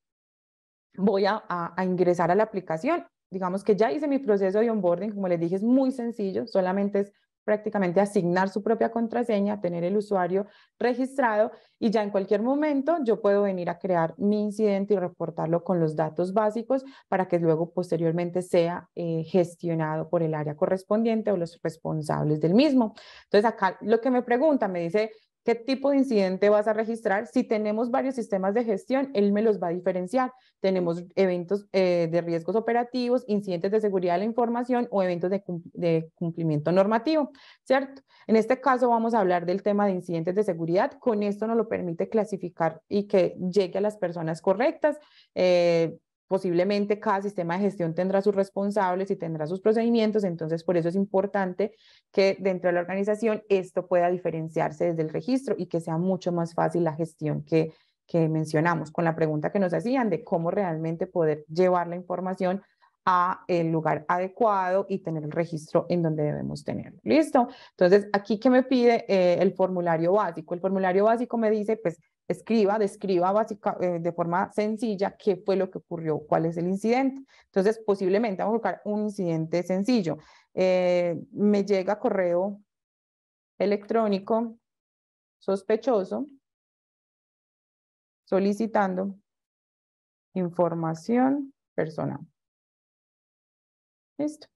B: voy a, ingresar a la aplicación. Digamos que ya hice mi proceso de onboarding, como les dije, es muy sencillo, solamente es prácticamente asignar su propia contraseña, tener el usuario registrado y ya en cualquier momento yo puedo venir a crear mi incidente y reportarlo con los datos básicos para que luego posteriormente sea eh, gestionado por el área correspondiente o los responsables del mismo. Entonces acá lo que me pregunta, me dice qué tipo de incidente vas a registrar. Si tenemos varios sistemas de gestión, él me los va a diferenciar. Tenemos eventos eh, de riesgos operativos, incidentes de seguridad de la información o eventos de, cumplimiento normativo, ¿cierto? En este caso vamos a hablar del tema de incidentes de seguridad. Con esto nos lo permite clasificar y que llegue a las personas correctas. Eh, posiblemente cada sistema de gestión tendrá sus responsables y tendrá sus procedimientos, entonces por eso es importante que dentro de la organización esto pueda diferenciarse desde el registro y que sea mucho más fácil la gestión que, que mencionamos, con la pregunta que nos hacían de cómo realmente poder llevar la información a el lugar adecuado y tener el registro en donde debemos tenerlo. ¿Listo? Entonces, aquí que me pide eh, el formulario básico. El formulario básico me dice, pues, escriba, describa básica, eh, de forma sencilla qué fue lo que ocurrió, cuál es el incidente. Entonces, posiblemente vamos a buscar un incidente sencillo. Eh, me llega correo electrónico sospechoso solicitando información personal. Listo.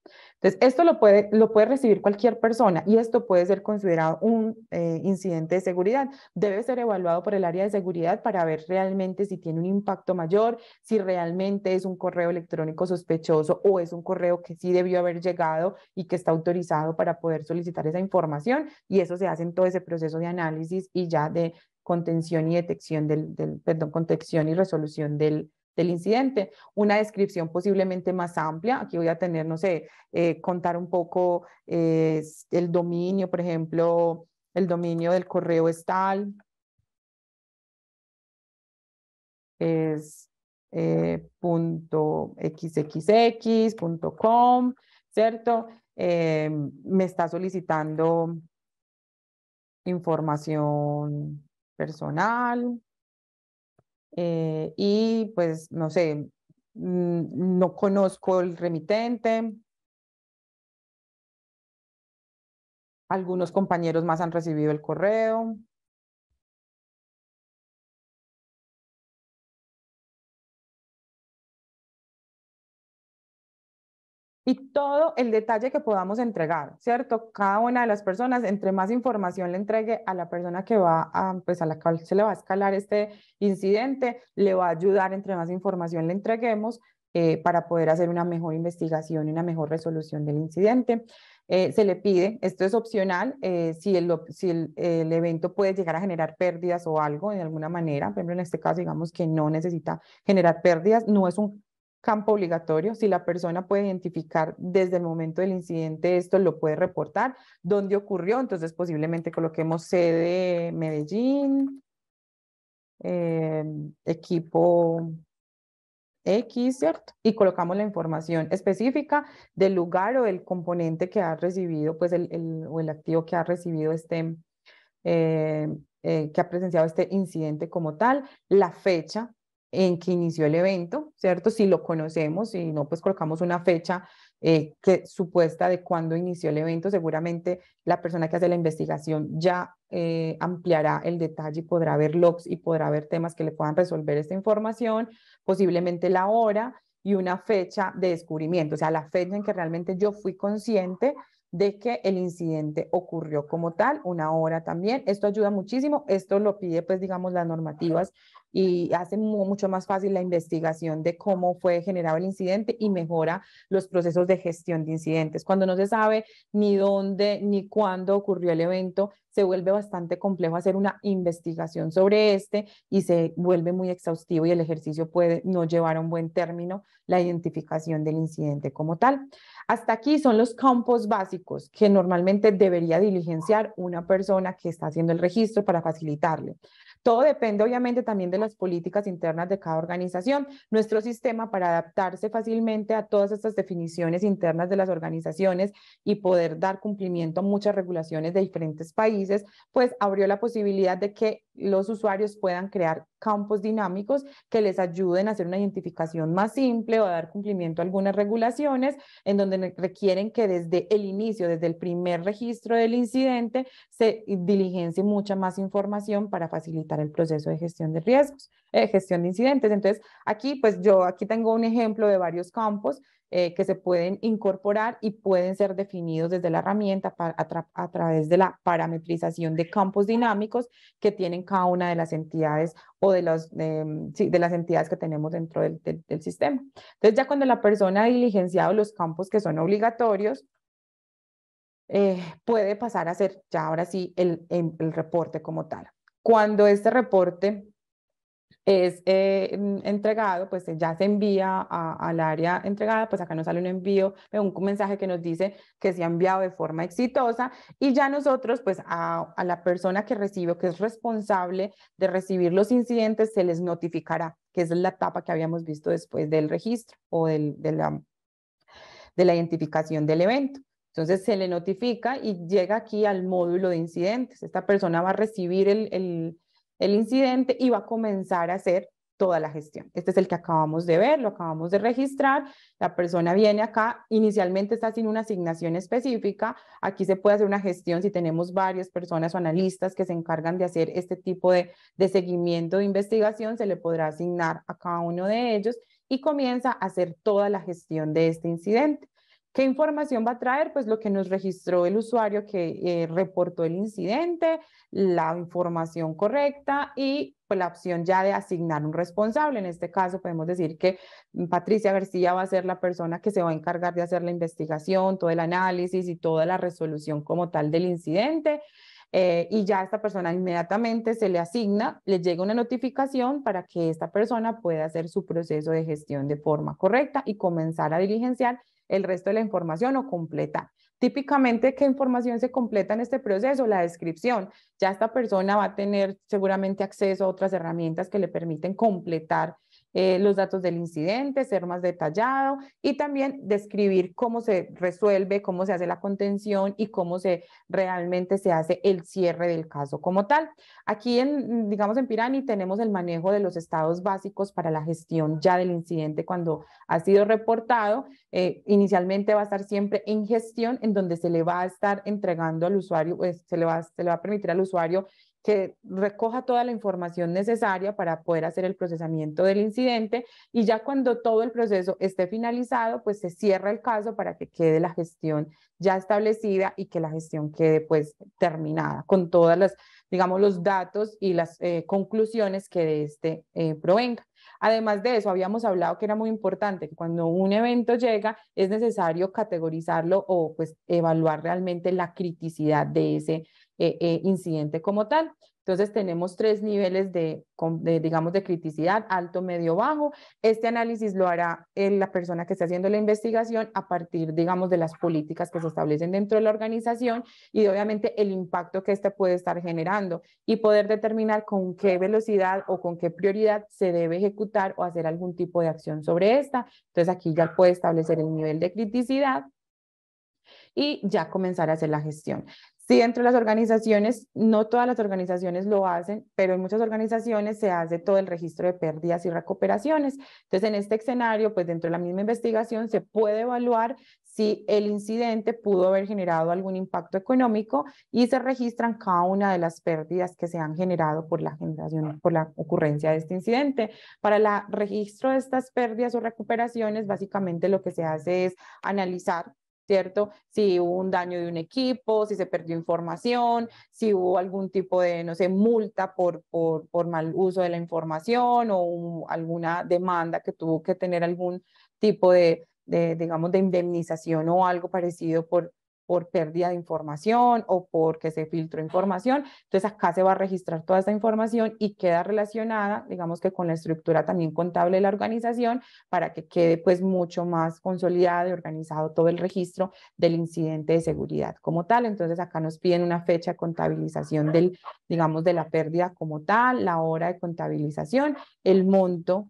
B: Entonces, esto lo puede, lo puede recibir cualquier persona y esto puede ser considerado un eh, incidente de seguridad. Debe ser evaluado por el área de seguridad para ver realmente si tiene un impacto mayor, si realmente es un correo electrónico sospechoso o es un correo que sí debió haber llegado y que está autorizado para poder solicitar esa información. Y eso se hace en todo ese proceso de análisis y ya de contención y detección del, del perdón, contención y resolución del, del incidente. Una descripción posiblemente más amplia, aquí voy a tener, no sé, eh, contar un poco eh, el dominio, por ejemplo, el dominio del correo es tal, es eh, ¿cierto? Eh, me está solicitando información personal, eh, y pues no sé, mm, no conozco el remitente.
A: Algunos compañeros más han recibido el correo. y todo el detalle que podamos entregar, ¿cierto? Cada
B: una de las personas, entre más información le entregue a la persona que va a, pues a la cual se le va a escalar este incidente, le va a ayudar, entre más información le entreguemos eh, para poder hacer una mejor investigación y una mejor resolución del incidente. Eh, se le pide, esto es opcional, eh, si, el, si el, el, evento puede llegar a generar pérdidas o algo de alguna manera, por ejemplo, en este caso digamos que no necesita generar pérdidas, no es un campo obligatorio, si la persona puede identificar desde el momento del incidente esto, lo puede reportar, dónde ocurrió, entonces posiblemente coloquemos sede Medellín, em, equipo X, ¿cierto? Y colocamos la información específica del lugar o del componente que ha recibido, pues el, o el activo que ha recibido este, em, eh, que ha presenciado este incidente como tal, la fecha, en que inició el evento, ¿cierto? Si lo conocemos, y no, pues colocamos una fecha eh, que supuesta de cuándo inició el evento, seguramente la persona que hace la investigación ya eh, ampliará el detalle y podrá ver logs y podrá ver temas que le puedan resolver esta información, posiblemente la hora y una fecha de descubrimiento, o sea, la fecha en que realmente yo fui consciente de que el incidente ocurrió como tal, una hora también. Esto ayuda muchísimo, esto lo pide pues digamos las normativas y hace mucho más fácil la investigación de cómo fue generado el incidente y mejora los procesos de gestión de incidentes. Cuando no se sabe ni dónde ni cuándo ocurrió el evento, se vuelve bastante complejo hacer una investigación sobre este y se vuelve muy exhaustivo y el ejercicio puede no llevar a un buen término la identificación del incidente como tal. Hasta aquí son los campos básicos que normalmente debería diligenciar una persona que está haciendo el registro para facilitarle. Todo depende obviamente también de las políticas internas de cada organización. Nuestro sistema para adaptarse fácilmente a todas estas definiciones internas de las organizaciones y poder dar cumplimiento a muchas regulaciones de diferentes países, pues abrió la posibilidad de que los usuarios puedan crear campos dinámicos que les ayuden a hacer una identificación más simple o a dar cumplimiento a algunas regulaciones en donde requieren que desde el inicio, desde el primer registro del incidente, se diligencie mucha más información para facilitar el proceso de gestión de riesgos, eh, gestión de incidentes. Entonces, aquí, pues yo aquí tengo un ejemplo de varios campos eh, que se pueden incorporar y pueden ser definidos desde la herramienta a, través de la parametrización de campos dinámicos que tienen cada una de las entidades o de, de las entidades que tenemos dentro del, sistema. Entonces, ya cuando la persona ha diligenciado los campos que son obligatorios, eh, puede pasar a ser ya ahora sí el, reporte como tal. Cuando este reporte es eh, entregado, pues eh, ya se envía al área entregada, pues acá nos sale un envío, eh, un mensaje que nos dice que se ha enviado de forma exitosa y ya nosotros, pues a, la persona que recibe o que es responsable de recibir los incidentes, se les notificará, que es la etapa que habíamos visto después del registro o de la identificación del evento. Entonces se le notifica y llega aquí al módulo de incidentes. Esta persona va a recibir el, incidente y va a comenzar a hacer toda la gestión. Este es el que acabamos de ver, lo acabamos de registrar. La persona viene acá, inicialmente está sin una asignación específica. Aquí se puede hacer una gestión si tenemos varias personas o analistas que se encargan de hacer este tipo de, de seguimiento de investigación, se le podrá asignar a cada uno de ellos y comienza a hacer toda la gestión de este incidente. ¿Qué información va a traer? Pues lo que nos registró el usuario que eh, reportó el incidente, la información correcta y pues, la opción ya de asignar un responsable. En este caso podemos decir que mm, Patricia García va a ser la persona que se va a encargar de hacer la investigación, todo el análisis y toda la resolución como tal del incidente. Eh, y ya esta persona inmediatamente se le asigna, le llega una notificación para que esta persona pueda hacer su proceso de gestión de forma correcta y comenzar a diligenciar el resto de la información o completar. Típicamente, ¿qué información se completa en este proceso? La descripción. Ya esta persona va a tener seguramente acceso a otras herramientas que le permiten completar eh, los datos del incidente, ser más detallado y también describir cómo se resuelve, cómo se hace la contención y cómo se realmente se hace el cierre del caso como tal. Aquí en, digamos, en Pirani tenemos el manejo de los estados básicos para la gestión ya del incidente cuando ha sido reportado. Eh, inicialmente va a estar siempre en gestión, en donde se le va a estar entregando al usuario, pues, se, se le va a permitir al usuario que recoja toda la información necesaria para poder hacer el procesamiento del incidente y ya cuando todo el proceso esté finalizado, pues se cierra el caso para que quede la gestión ya establecida y que la gestión quede pues terminada con todas las, digamos, los datos y las eh, conclusiones que de este eh, provenga. Además de eso, habíamos hablado que era muy importante que cuando un evento llega es necesario categorizarlo o pues evaluar realmente la criticidad de ese eh, eh, incidente como tal. Entonces tenemos tres niveles de, digamos, de criticidad, alto, medio, bajo. Este análisis lo hará eh, la persona que está haciendo la investigación a partir, digamos, de las políticas que se establecen dentro de la organización y obviamente el impacto que éste puede estar generando y poder determinar con qué velocidad o con qué prioridad se debe ejecutar o hacer algún tipo de acción sobre esta. Entonces aquí ya puede establecer el nivel de criticidad, y ya comenzar a hacer la gestión. Sí, dentro de las organizaciones, no todas las organizaciones lo hacen, pero en muchas organizaciones se hace todo el registro de pérdidas y recuperaciones. Entonces, en este escenario, pues dentro de la misma investigación se puede evaluar si el incidente pudo haber generado algún impacto económico y se registran cada una de las pérdidas que se han generado por la generación, por la ocurrencia de este incidente. Para el registro de estas pérdidas o recuperaciones, básicamente lo que se hace es analizar si hubo un daño de un equipo, si se perdió información, si hubo algún tipo de, no sé, multa por, por, mal uso de la información o alguna demanda que tuvo que tener algún tipo de, de digamos, de indemnización o algo parecido por, por pérdida de información o porque se filtró información. Entonces acá se va a registrar toda esta información y queda relacionada, digamos que con la estructura también contable de la organización para que quede pues mucho más consolidado y organizado todo el registro del incidente de seguridad como tal. Entonces acá nos piden una fecha de contabilización del, digamos, de la pérdida como tal, la hora de contabilización, el monto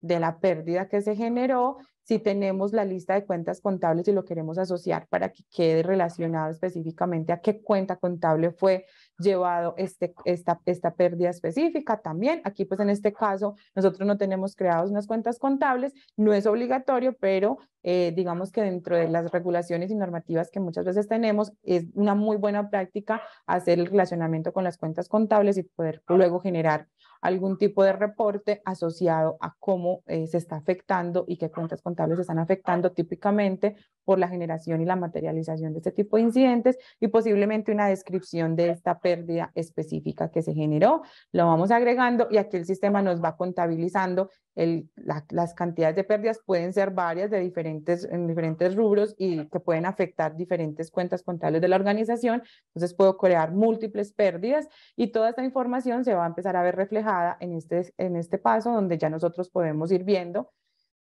B: de la pérdida que se generó, si tenemos la lista de cuentas contables y lo queremos asociar para que quede relacionado específicamente a qué cuenta contable fue llevado este, esta, pérdida específica también. Aquí pues en este caso nosotros no tenemos creados unas cuentas contables, no es obligatorio, pero eh, digamos que dentro de las regulaciones y normativas que muchas veces tenemos es una muy buena práctica hacer el relacionamiento con las cuentas contables y poder luego generar algún tipo de reporte asociado a cómo eh, se está afectando y qué cuentas contables se están afectando típicamente por la generación y la materialización de este tipo de incidentes y posiblemente una descripción de esta pérdida específica que se generó. Lo vamos agregando y aquí el sistema nos va contabilizando las cantidades de pérdidas pueden ser varias de diferentes, en diferentes rubros y que pueden afectar diferentes cuentas contables de la organización. Entonces puedo crear múltiples pérdidas y toda esta información se va a empezar a ver reflejada en este, en este paso donde ya nosotros podemos ir viendo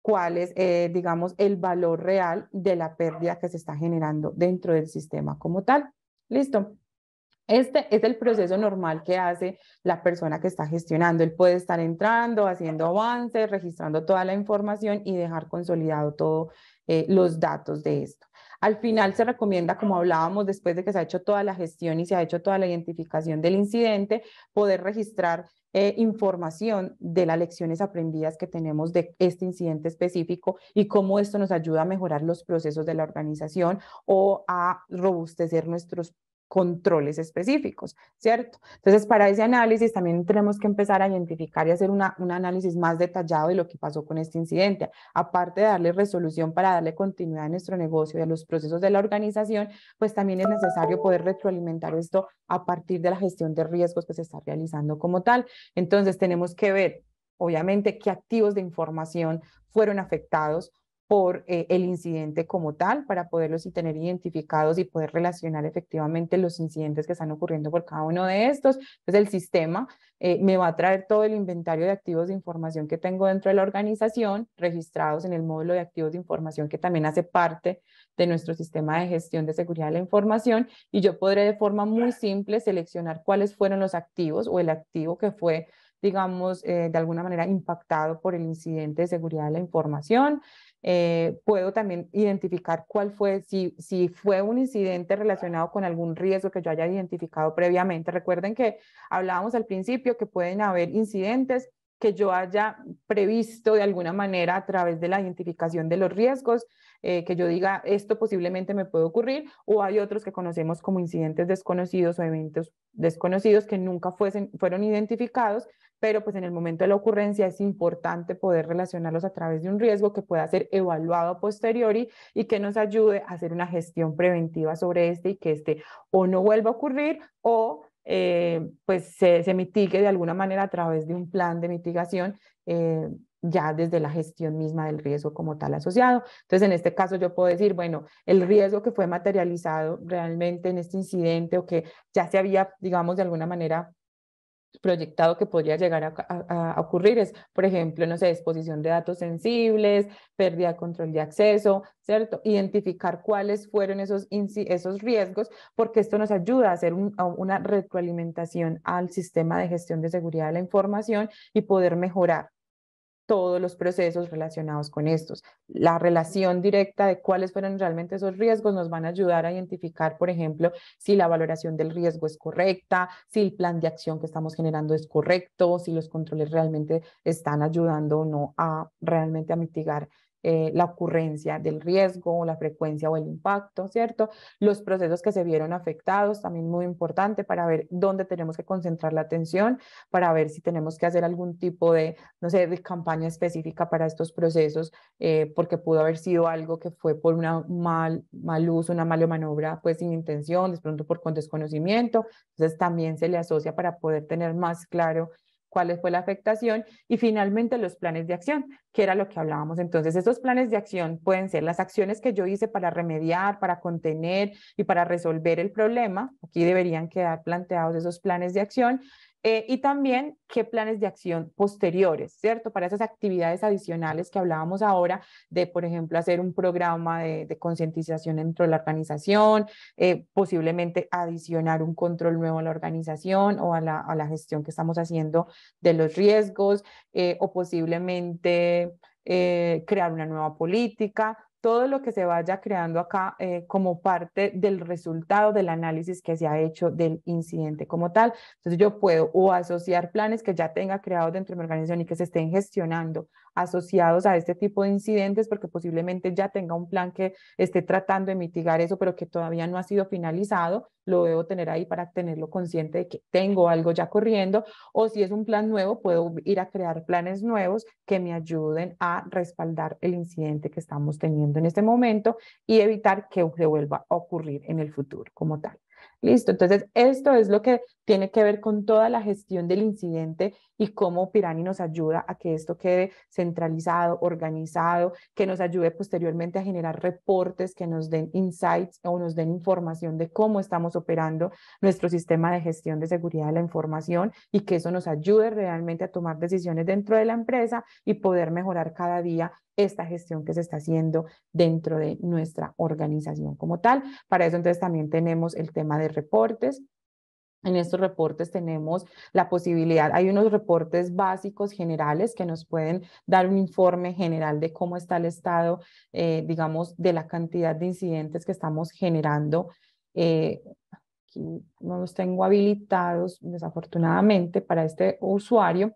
B: cuál es, eh, digamos, el valor real de la pérdida que se está generando dentro del sistema como tal. Listo. Este es el proceso normal que hace la persona que está gestionando. Él puede estar entrando, haciendo avances, registrando toda la información y dejar consolidado todos eh, los datos de esto. Al final se recomienda, como hablábamos, después de que se ha hecho toda la gestión y se ha hecho toda la identificación del incidente, poder registrar eh, información de las lecciones aprendidas que tenemos de este incidente específico y cómo esto nos ayuda a mejorar los procesos de la organización o a robustecer nuestros controles específicos, ¿cierto? Entonces, para ese análisis también tenemos que empezar a identificar y hacer una, un análisis más detallado de lo que pasó con este incidente. Aparte de darle resolución para darle continuidad a nuestro negocio y a los procesos de la organización, pues también es necesario poder retroalimentar esto a partir de la gestión de riesgos que se está realizando como tal. Entonces, tenemos que ver obviamente, qué activos de información fueron afectados, por eh, el incidente como tal, para poderlos y tener identificados y poder relacionar efectivamente los incidentes que están ocurriendo por cada uno de estos. Entonces el sistema eh, me va a traer todo el inventario de activos de información que tengo dentro de la organización, registrados en el módulo de activos de información que también hace parte de nuestro sistema de gestión de seguridad de la información y yo podré de forma muy simple seleccionar cuáles fueron los activos o el activo que fue digamos, eh, de alguna manera impactado por el incidente de seguridad de la información, eh, puedo también identificar cuál fue, si, si fue un incidente relacionado con algún riesgo que yo haya identificado previamente. Recuerden que hablábamos al principio que pueden haber incidentes que yo haya previsto de alguna manera a través de la identificación de los riesgos, eh, que yo diga, esto posiblemente me puede ocurrir, o hay otros que conocemos como incidentes desconocidos o eventos desconocidos que nunca fuesen, fueron identificados, pero pues en el momento de la ocurrencia es importante poder relacionarlos a través de un riesgo que pueda ser evaluado a posteriori y que nos ayude a hacer una gestión preventiva sobre este y que este o no vuelva a ocurrir o eh, pues se, mitigue de alguna manera a través de un plan de mitigación eh, ya desde la gestión misma del riesgo como tal asociado. Entonces, en este caso yo puedo decir, bueno, el riesgo que fue materializado realmente en este incidente o que ya se había, digamos, de alguna manera proyectado que podría llegar a, ocurrir es, por ejemplo, no sé, exposición de datos sensibles, pérdida de control de acceso, ¿cierto? Identificar cuáles fueron esos, esos riesgos, porque esto nos ayuda a hacer una retroalimentación al sistema de gestión de seguridad de la información y poder mejorar, todos los procesos relacionados con estos. La relación directa de cuáles fueron realmente esos riesgos nos van a ayudar a identificar, por ejemplo, si la valoración del riesgo es correcta, si el plan de acción que estamos generando es correcto, si los controles realmente están ayudando o no a realmente a mitigar eh, la ocurrencia del riesgo, o la frecuencia o el impacto, ¿cierto? Los procesos que se vieron afectados, también muy importante para ver dónde tenemos que concentrar la atención, para ver si tenemos que hacer algún tipo de, no sé, de campaña específica para estos procesos, eh, porque pudo haber sido algo que fue por una mal, mal uso, una mala maniobra, pues sin intención, de pronto por desconocimiento. Entonces también se le asocia para poder tener más claro cuál fue la afectación y finalmente los planes de acción, que era lo que hablábamos. Entonces, esos planes de acción pueden ser las acciones que yo hice para remediar, para contener y para resolver el problema. Aquí deberían quedar planteados esos planes de acción eh, y también qué planes de acción posteriores, ¿cierto? Para esas actividades adicionales que hablábamos ahora de, por ejemplo, hacer un programa de, concientización dentro de la organización, eh, posiblemente adicionar un control nuevo a la organización o a la, gestión que estamos haciendo de los riesgos eh, o posiblemente crear una nueva política todo lo que se vaya creando acá eh, como parte del resultado del análisis que se ha hecho del incidente como tal. Entonces yo puedo o asociar planes que ya tenga creado dentro de mi organización y que se estén gestionando asociados a este tipo de incidentes, porque posiblemente ya tenga un plan que esté tratando de mitigar eso, pero que todavía no ha sido finalizado, lo debo tener ahí para tenerlo consciente de que tengo algo ya corriendo, o si es un plan nuevo, puedo ir a crear planes nuevos que me ayuden a respaldar el incidente que estamos teniendo en este momento y evitar que se vuelva a ocurrir en el futuro como tal. Listo, entonces esto es lo que tiene que ver con toda la gestión del incidente y cómo Pirani nos ayuda a que esto quede centralizado, organizado, que nos ayude posteriormente a generar reportes que nos den insights o nos den información de cómo estamos operando nuestro sistema de gestión de seguridad de la información y que eso nos ayude realmente a tomar decisiones dentro de la empresa y poder mejorar cada día esta gestión que se está haciendo dentro de nuestra organización como tal. Para eso entonces también tenemos el tema de reportes, en estos reportes tenemos la posibilidad, hay unos reportes básicos generales que nos pueden dar un informe general de cómo está el estado, eh, digamos, de la cantidad de incidentes que estamos generando. Eh, no los tengo habilitados, desafortunadamente, para este usuario.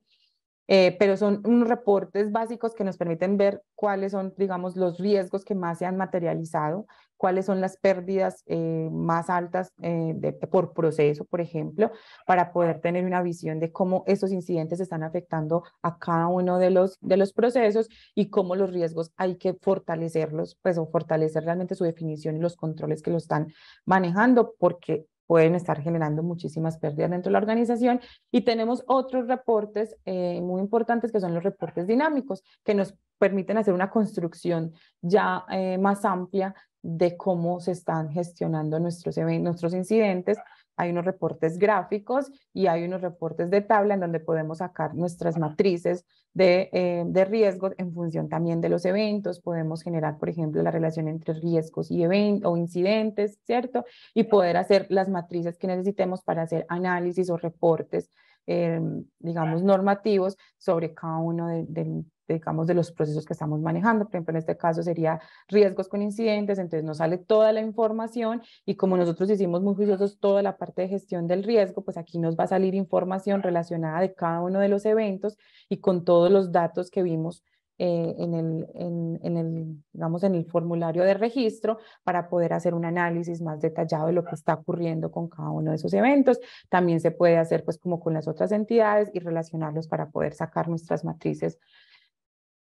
B: Eh, pero son unos reportes básicos que nos permiten ver cuáles son, digamos, los riesgos que más se han materializado, cuáles son las pérdidas eh, más altas eh, por proceso, por ejemplo, para poder tener una visión de cómo esos incidentes están afectando a cada uno de los, de los procesos y cómo los riesgos hay que fortalecerlos, pues o fortalecer realmente su definición y los controles que lo están manejando, porque pueden estar generando muchísimas pérdidas dentro de la organización. Y tenemos otros reportes eh, muy importantes que son los reportes dinámicos, que nos permiten hacer una construcción ya eh, más amplia de cómo se están gestionando nuestros, nuestros incidentes hay unos reportes gráficos y hay unos reportes de tabla en donde podemos sacar nuestras matrices eh, de, riesgos en función también de los eventos. Podemos generar, por ejemplo, la relación entre riesgos y eventos o incidentes, ¿cierto? Y poder hacer las matrices que necesitemos para hacer análisis o reportes, em, digamos, normativos sobre cada uno de, de, digamos, de los procesos que estamos manejando. Por ejemplo, en este caso sería riesgos con incidentes, entonces nos sale toda la información y como nosotros hicimos muy juiciosos toda la parte de gestión del riesgo, pues aquí nos va a salir información relacionada de cada uno de los eventos y con todos los datos que vimos eh, en, el, en, en, el, digamos, en el formulario de registro para poder hacer un análisis más detallado de lo que está ocurriendo con cada uno de esos eventos. También se puede hacer pues como con las otras entidades y relacionarlos para poder sacar nuestras matrices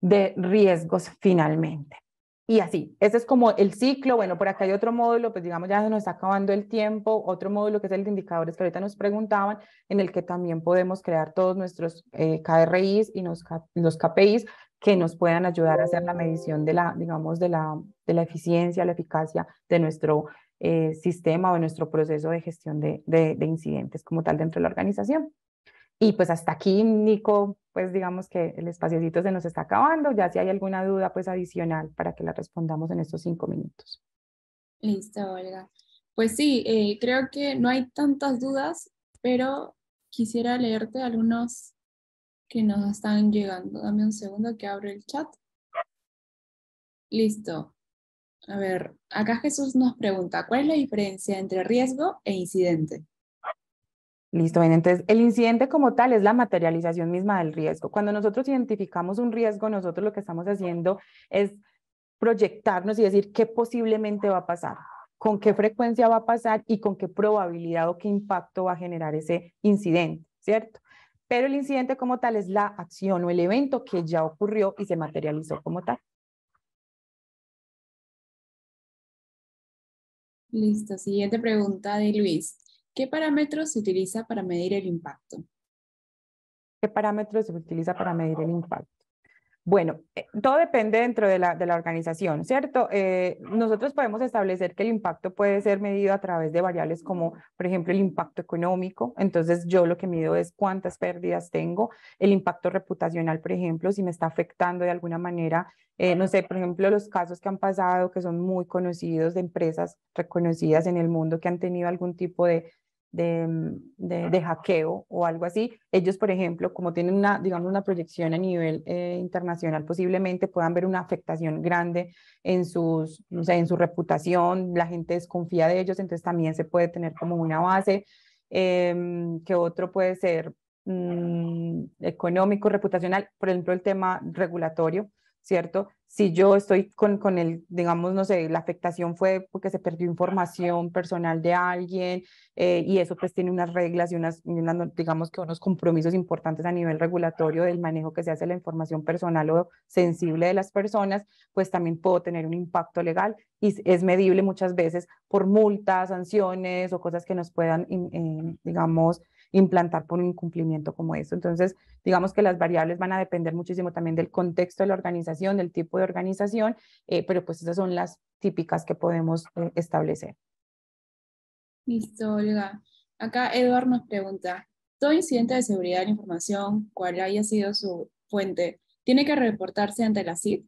B: de riesgos finalmente. Y así, ese es como el ciclo. Bueno, por acá hay otro módulo, pues digamos ya nos está acabando el tiempo, otro módulo que es el de indicadores que ahorita nos preguntaban, en el que también podemos crear todos nuestros eh, KRIs y los KPIs que nos puedan ayudar a hacer la medición de la, digamos, de la, de la eficiencia, la eficacia de nuestro eh, sistema o de nuestro proceso de gestión de, de incidentes como tal dentro de la organización. Y pues hasta aquí, Nico, pues digamos que el espaciocito se nos está acabando. Ya si hay alguna duda, pues adicional para que la respondamos en estos cinco minutos.
A: Listo, Olga. Pues sí, eh, creo que no hay tantas dudas, pero quisiera leerte algunos que nos están llegando. Dame un segundo que abro el chat. Listo. A ver, acá Jesús nos pregunta, ¿cuál es la diferencia entre riesgo e
B: incidente? Listo, bien, entonces el incidente como tal es la materialización misma del riesgo. Cuando nosotros identificamos un riesgo, nosotros lo que estamos haciendo es proyectarnos y decir qué posiblemente va a pasar, con qué frecuencia va a pasar y con qué probabilidad o qué impacto va a generar ese incidente, ¿cierto? Pero el incidente como tal es la acción o el evento que ya ocurrió y se materializó como tal.
A: Listo, siguiente pregunta de Luis. ¿Qué parámetros se utiliza para medir el impacto? ¿Qué parámetros
B: se utiliza para medir el impacto? Bueno, eh, todo depende dentro de la, de la organización, ¿cierto? Eh, nosotros podemos establecer que el impacto puede ser medido a través de variables como, por ejemplo, el impacto económico. Entonces, yo lo que mido es cuántas pérdidas tengo, el impacto reputacional, por ejemplo, si me está afectando de alguna manera. Eh, no sé, por ejemplo, los casos que han pasado, que son muy conocidos de empresas reconocidas en el mundo que han tenido algún tipo de Mm, de, de, hackeo o algo así. Ellos, por ejemplo, como tienen una, digamos, una proyección a nivel eh, internacional, posiblemente puedan ver una afectación grande en, sus, en su reputación, la gente desconfía de ellos, entonces también se puede tener como una base. Em, que otro puede ser mm, económico, reputacional, por ejemplo, el tema regulatorio ¿cierto? Si yo estoy con, el, digamos, no sé, la afectación fue porque se perdió información personal de alguien eh, y eso pues tiene unas reglas y unas, digamos que unos compromisos importantes a nivel regulatorio del manejo que se hace la información personal o sensible de las personas, pues también puedo tener un impacto legal y es medible muchas veces por multas, sanciones o cosas que nos puedan, eh, digamos, implantar por un incumplimiento como eso. Entonces, digamos que las variables van a depender muchísimo también del contexto de la organización, del tipo de organización, eh, pero pues esas son las típicas que podemos eh, establecer.
A: Listo, Olga. Acá Eduard nos pregunta, todo incidente de seguridad de la información, cuál haya sido su fuente, ¿tiene que reportarse ante la CID?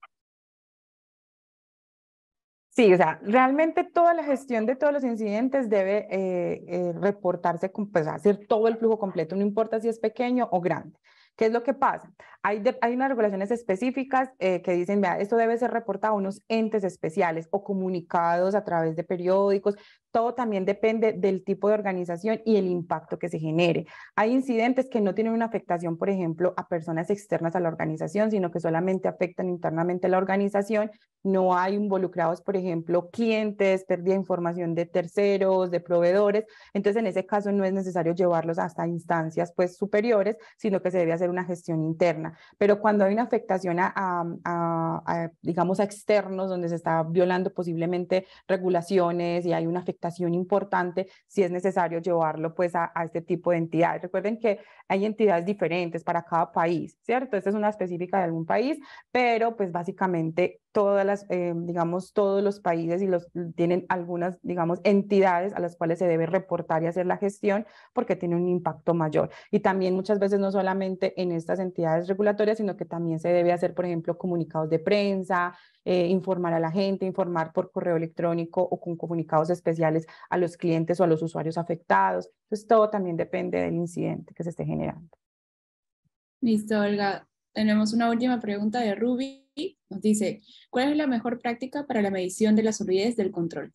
B: Sí, o sea, realmente toda la gestión de todos los incidentes debe eh, eh, reportarse, pues, hacer todo el flujo completo, no importa si es pequeño o grande. ¿Qué es lo que pasa? Hay, unas regulaciones específicas eh, que dicen, esto debe ser reportado a unos entes especiales o comunicados a través de periódicos, todo también depende del tipo de organización y el impacto que se genere. Hay incidentes que no tienen una afectación, por ejemplo, a personas externas a la organización, sino que solamente afectan internamente a la organización. No hay involucrados, por ejemplo, clientes, pérdida de información de terceros, de proveedores. Entonces, en ese caso no es necesario llevarlos hasta instancias pues superiores, sino que se debe hacer una gestión interna. Pero cuando hay una afectación a, digamos, a externos, donde se está violando posiblemente regulaciones y hay una afectación importante si es necesario llevarlo pues a, a este tipo de entidades. Recuerden que hay entidades diferentes para cada país, ¿cierto? Esta es una específica de algún país, pero pues básicamente todas las, eh, digamos, todos los países y los, tienen algunas, digamos, entidades a las cuales se debe reportar y hacer la gestión porque tiene un impacto mayor. Y también muchas veces no solamente en estas entidades regulatorias, sino que también se debe hacer, por ejemplo, comunicados de prensa, eh, informar a la gente, informar por correo electrónico o con comunicados especiales a los clientes o a los usuarios afectados. Entonces, todo también depende del incidente que se esté generando.
A: Listo, Olga. Tenemos una última pregunta de Ruby. Nos dice, ¿cuál es la mejor práctica para la medición de la solidez del control?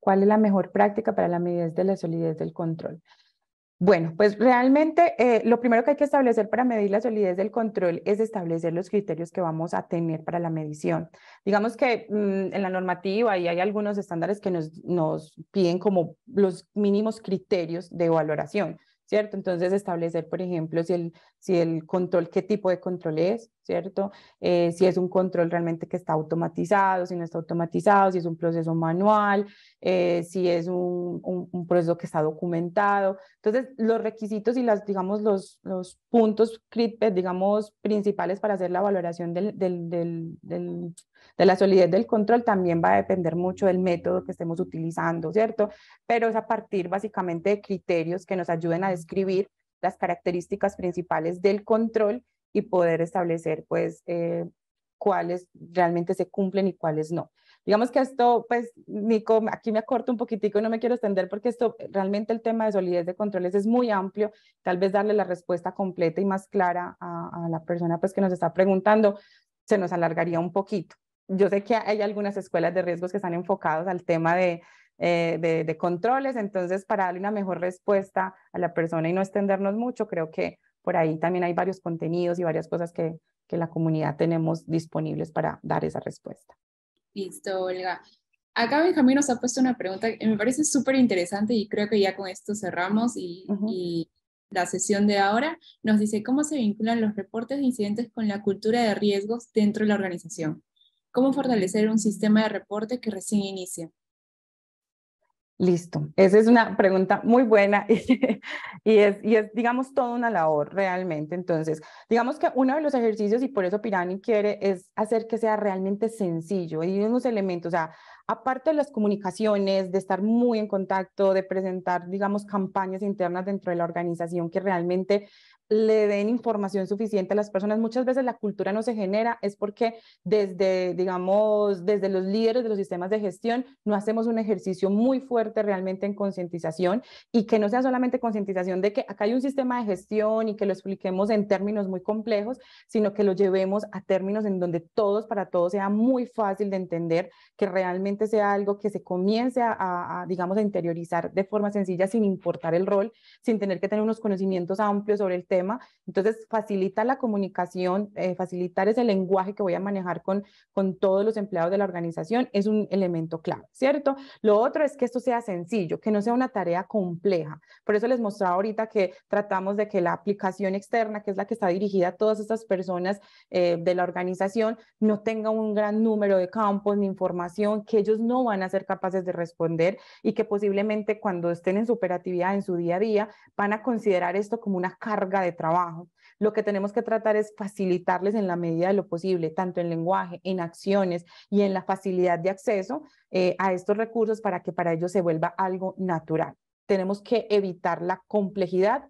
B: ¿Cuál es la mejor práctica para la medición de la solidez del control? Bueno, pues realmente eh, lo primero que hay que establecer para medir la solidez del control es establecer los criterios que vamos a tener para la medición. Digamos que mm, en la normativa y hay algunos estándares que nos, nos piden como los mínimos criterios de valoración. ¿cierto? Entonces, establecer, por ejemplo, si el, si el control, qué tipo de control es, ¿cierto? Eh, si es un control realmente que está automatizado, si no está automatizado, si es un proceso manual, eh, si es un, un, proceso que está documentado. Entonces, los requisitos y las, digamos, los, los puntos, eh, digamos, principales para hacer la valoración del, del, del, del de la solidez del control también va a depender mucho del método que estemos utilizando, ¿cierto? Pero es a partir básicamente de criterios que nos ayuden a describir las características principales del control y poder establecer, pues, eh, cuáles realmente se cumplen y cuáles no. Digamos que esto, pues, Nico, aquí me acorto un poquitico y no me quiero extender porque esto, realmente el tema de solidez de controles es muy amplio. Tal vez darle la respuesta completa y más clara a, a la persona, pues, que nos está preguntando, se nos alargaría un poquito yo sé que hay algunas escuelas de riesgos que están enfocadas al tema eh, de, de, controles, entonces para darle una mejor respuesta a la persona y no extendernos mucho, creo que por ahí también hay varios contenidos y varias cosas que, que la comunidad tenemos disponibles para dar esa respuesta.
A: Listo, Olga. Acá Benjamín nos ha puesto una pregunta que me parece súper interesante y creo que ya con esto cerramos y, y la sesión de ahora, nos dice cómo se vinculan los reportes de incidentes con la cultura de riesgos dentro de la organización cómo fortalecer un sistema de reporte que recién inicia.
B: Listo. Esa es una pregunta muy buena <laughs> y, es, es, digamos, toda una labor realmente. Entonces, digamos que uno de los ejercicios, y por eso Pirani quiere, es hacer que sea realmente sencillo y unos elementos, o sea, aparte de las comunicaciones, de estar muy en contacto, de presentar, digamos, campañas internas dentro de la organización que realmente le den información suficiente a las personas. Muchas veces la cultura no se genera, es porque desde, digamos, desde los líderes de los sistemas de gestión no hacemos un ejercicio muy fuerte realmente en concientización y que no sea solamente concientización de que acá hay un sistema de gestión y que lo expliquemos en términos muy complejos, sino que lo llevemos a términos en donde todos, para todos, sea muy fácil de entender, que realmente sea algo que se comience a, digamos, a interiorizar de forma sencilla sin importar el rol, sin tener que tener unos conocimientos amplios sobre el tema entonces, facilita la comunicación, eh, facilitar ese lenguaje que voy a manejar con, con todos los empleados de la organización es un elemento clave, ¿cierto? Lo otro es que esto sea sencillo, que no sea una tarea compleja. Por eso les mostraba ahorita que tratamos de que la aplicación externa, que es la que está dirigida a todas estas personas eh, de la organización, no tenga un gran número de campos ni información que ellos no van a ser capaces de responder y que posiblemente cuando estén en su operatividad, en su día a día, van a considerar esto como una carga de de trabajo, lo que tenemos que tratar es facilitarles en la medida de lo posible, tanto en lenguaje, en acciones y en la facilidad de acceso eh, a estos recursos para que para ellos se vuelva algo natural. Tenemos que evitar la complejidad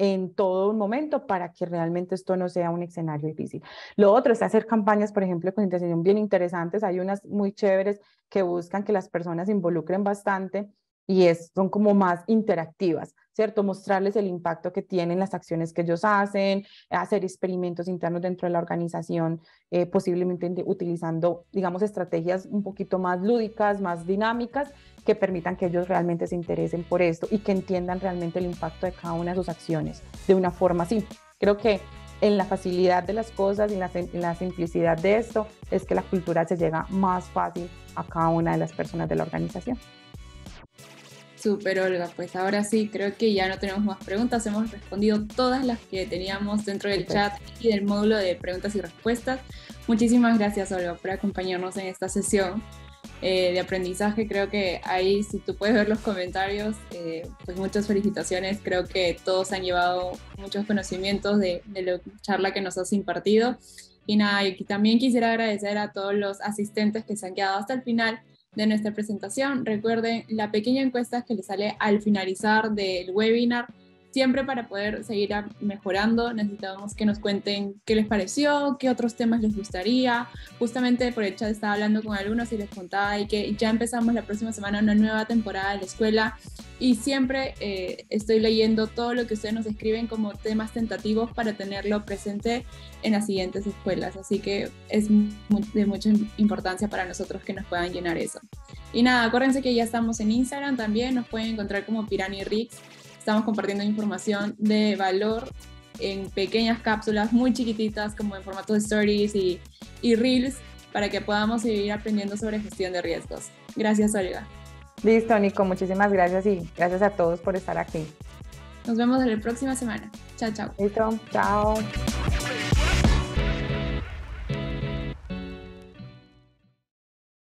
B: en todo un momento para que realmente esto no sea un escenario difícil. Lo otro es hacer campañas, por ejemplo, de intención bien interesantes. Hay unas muy chéveres que buscan que las personas involucren bastante y son como más interactivas, ¿cierto? Mostrarles el impacto que tienen las acciones que ellos hacen, hacer experimentos internos dentro de la organización, eh, posiblemente utilizando, digamos, estrategias un poquito más lúdicas, más dinámicas, que permitan que ellos realmente se interesen por esto y que entiendan realmente el impacto de cada una de sus acciones de una forma así. Creo que en la facilidad de las cosas y en la simplicidad de esto es que la cultura se llega más fácil a cada una de las personas de la organización.
A: Super Olga, pues ahora sí, creo que ya no tenemos más preguntas, hemos respondido todas las que teníamos dentro del chat y del módulo de preguntas y respuestas. Muchísimas gracias Olga por acompañarnos en esta sesión eh, de aprendizaje. Creo que ahí, si tú puedes ver los comentarios, eh, pues muchas felicitaciones. Creo que todos han llevado muchos conocimientos de, de la charla que nos has impartido. Y nada, y también quisiera agradecer a todos los asistentes que se han quedado hasta el final de nuestra presentación. Recuerden la pequeña encuesta que les sale al finalizar del webinar siempre para poder seguir mejorando necesitamos que nos cuenten qué les pareció, qué otros temas les gustaría. Justamente por el chat estaba hablando con algunos y les contaba y que ya empezamos la próxima semana una nueva temporada de la escuela y siempre eh, estoy leyendo todo lo que ustedes nos escriben como temas tentativos para tenerlo presente en las siguientes escuelas. Así que es de mucha importancia para nosotros que nos puedan llenar eso. Y nada, acuérdense que ya estamos en Instagram también, nos pueden encontrar como Pirani Ricks estamos compartiendo información de valor en pequeñas cápsulas muy chiquititas como en formato de stories y, reels para que podamos seguir aprendiendo sobre gestión de riesgos. Gracias, Olga.
B: Listo, Nico, muchísimas gracias y gracias a
A: todos por estar aquí. Nos vemos en la próxima semana. Chao, chao. Listo, chao.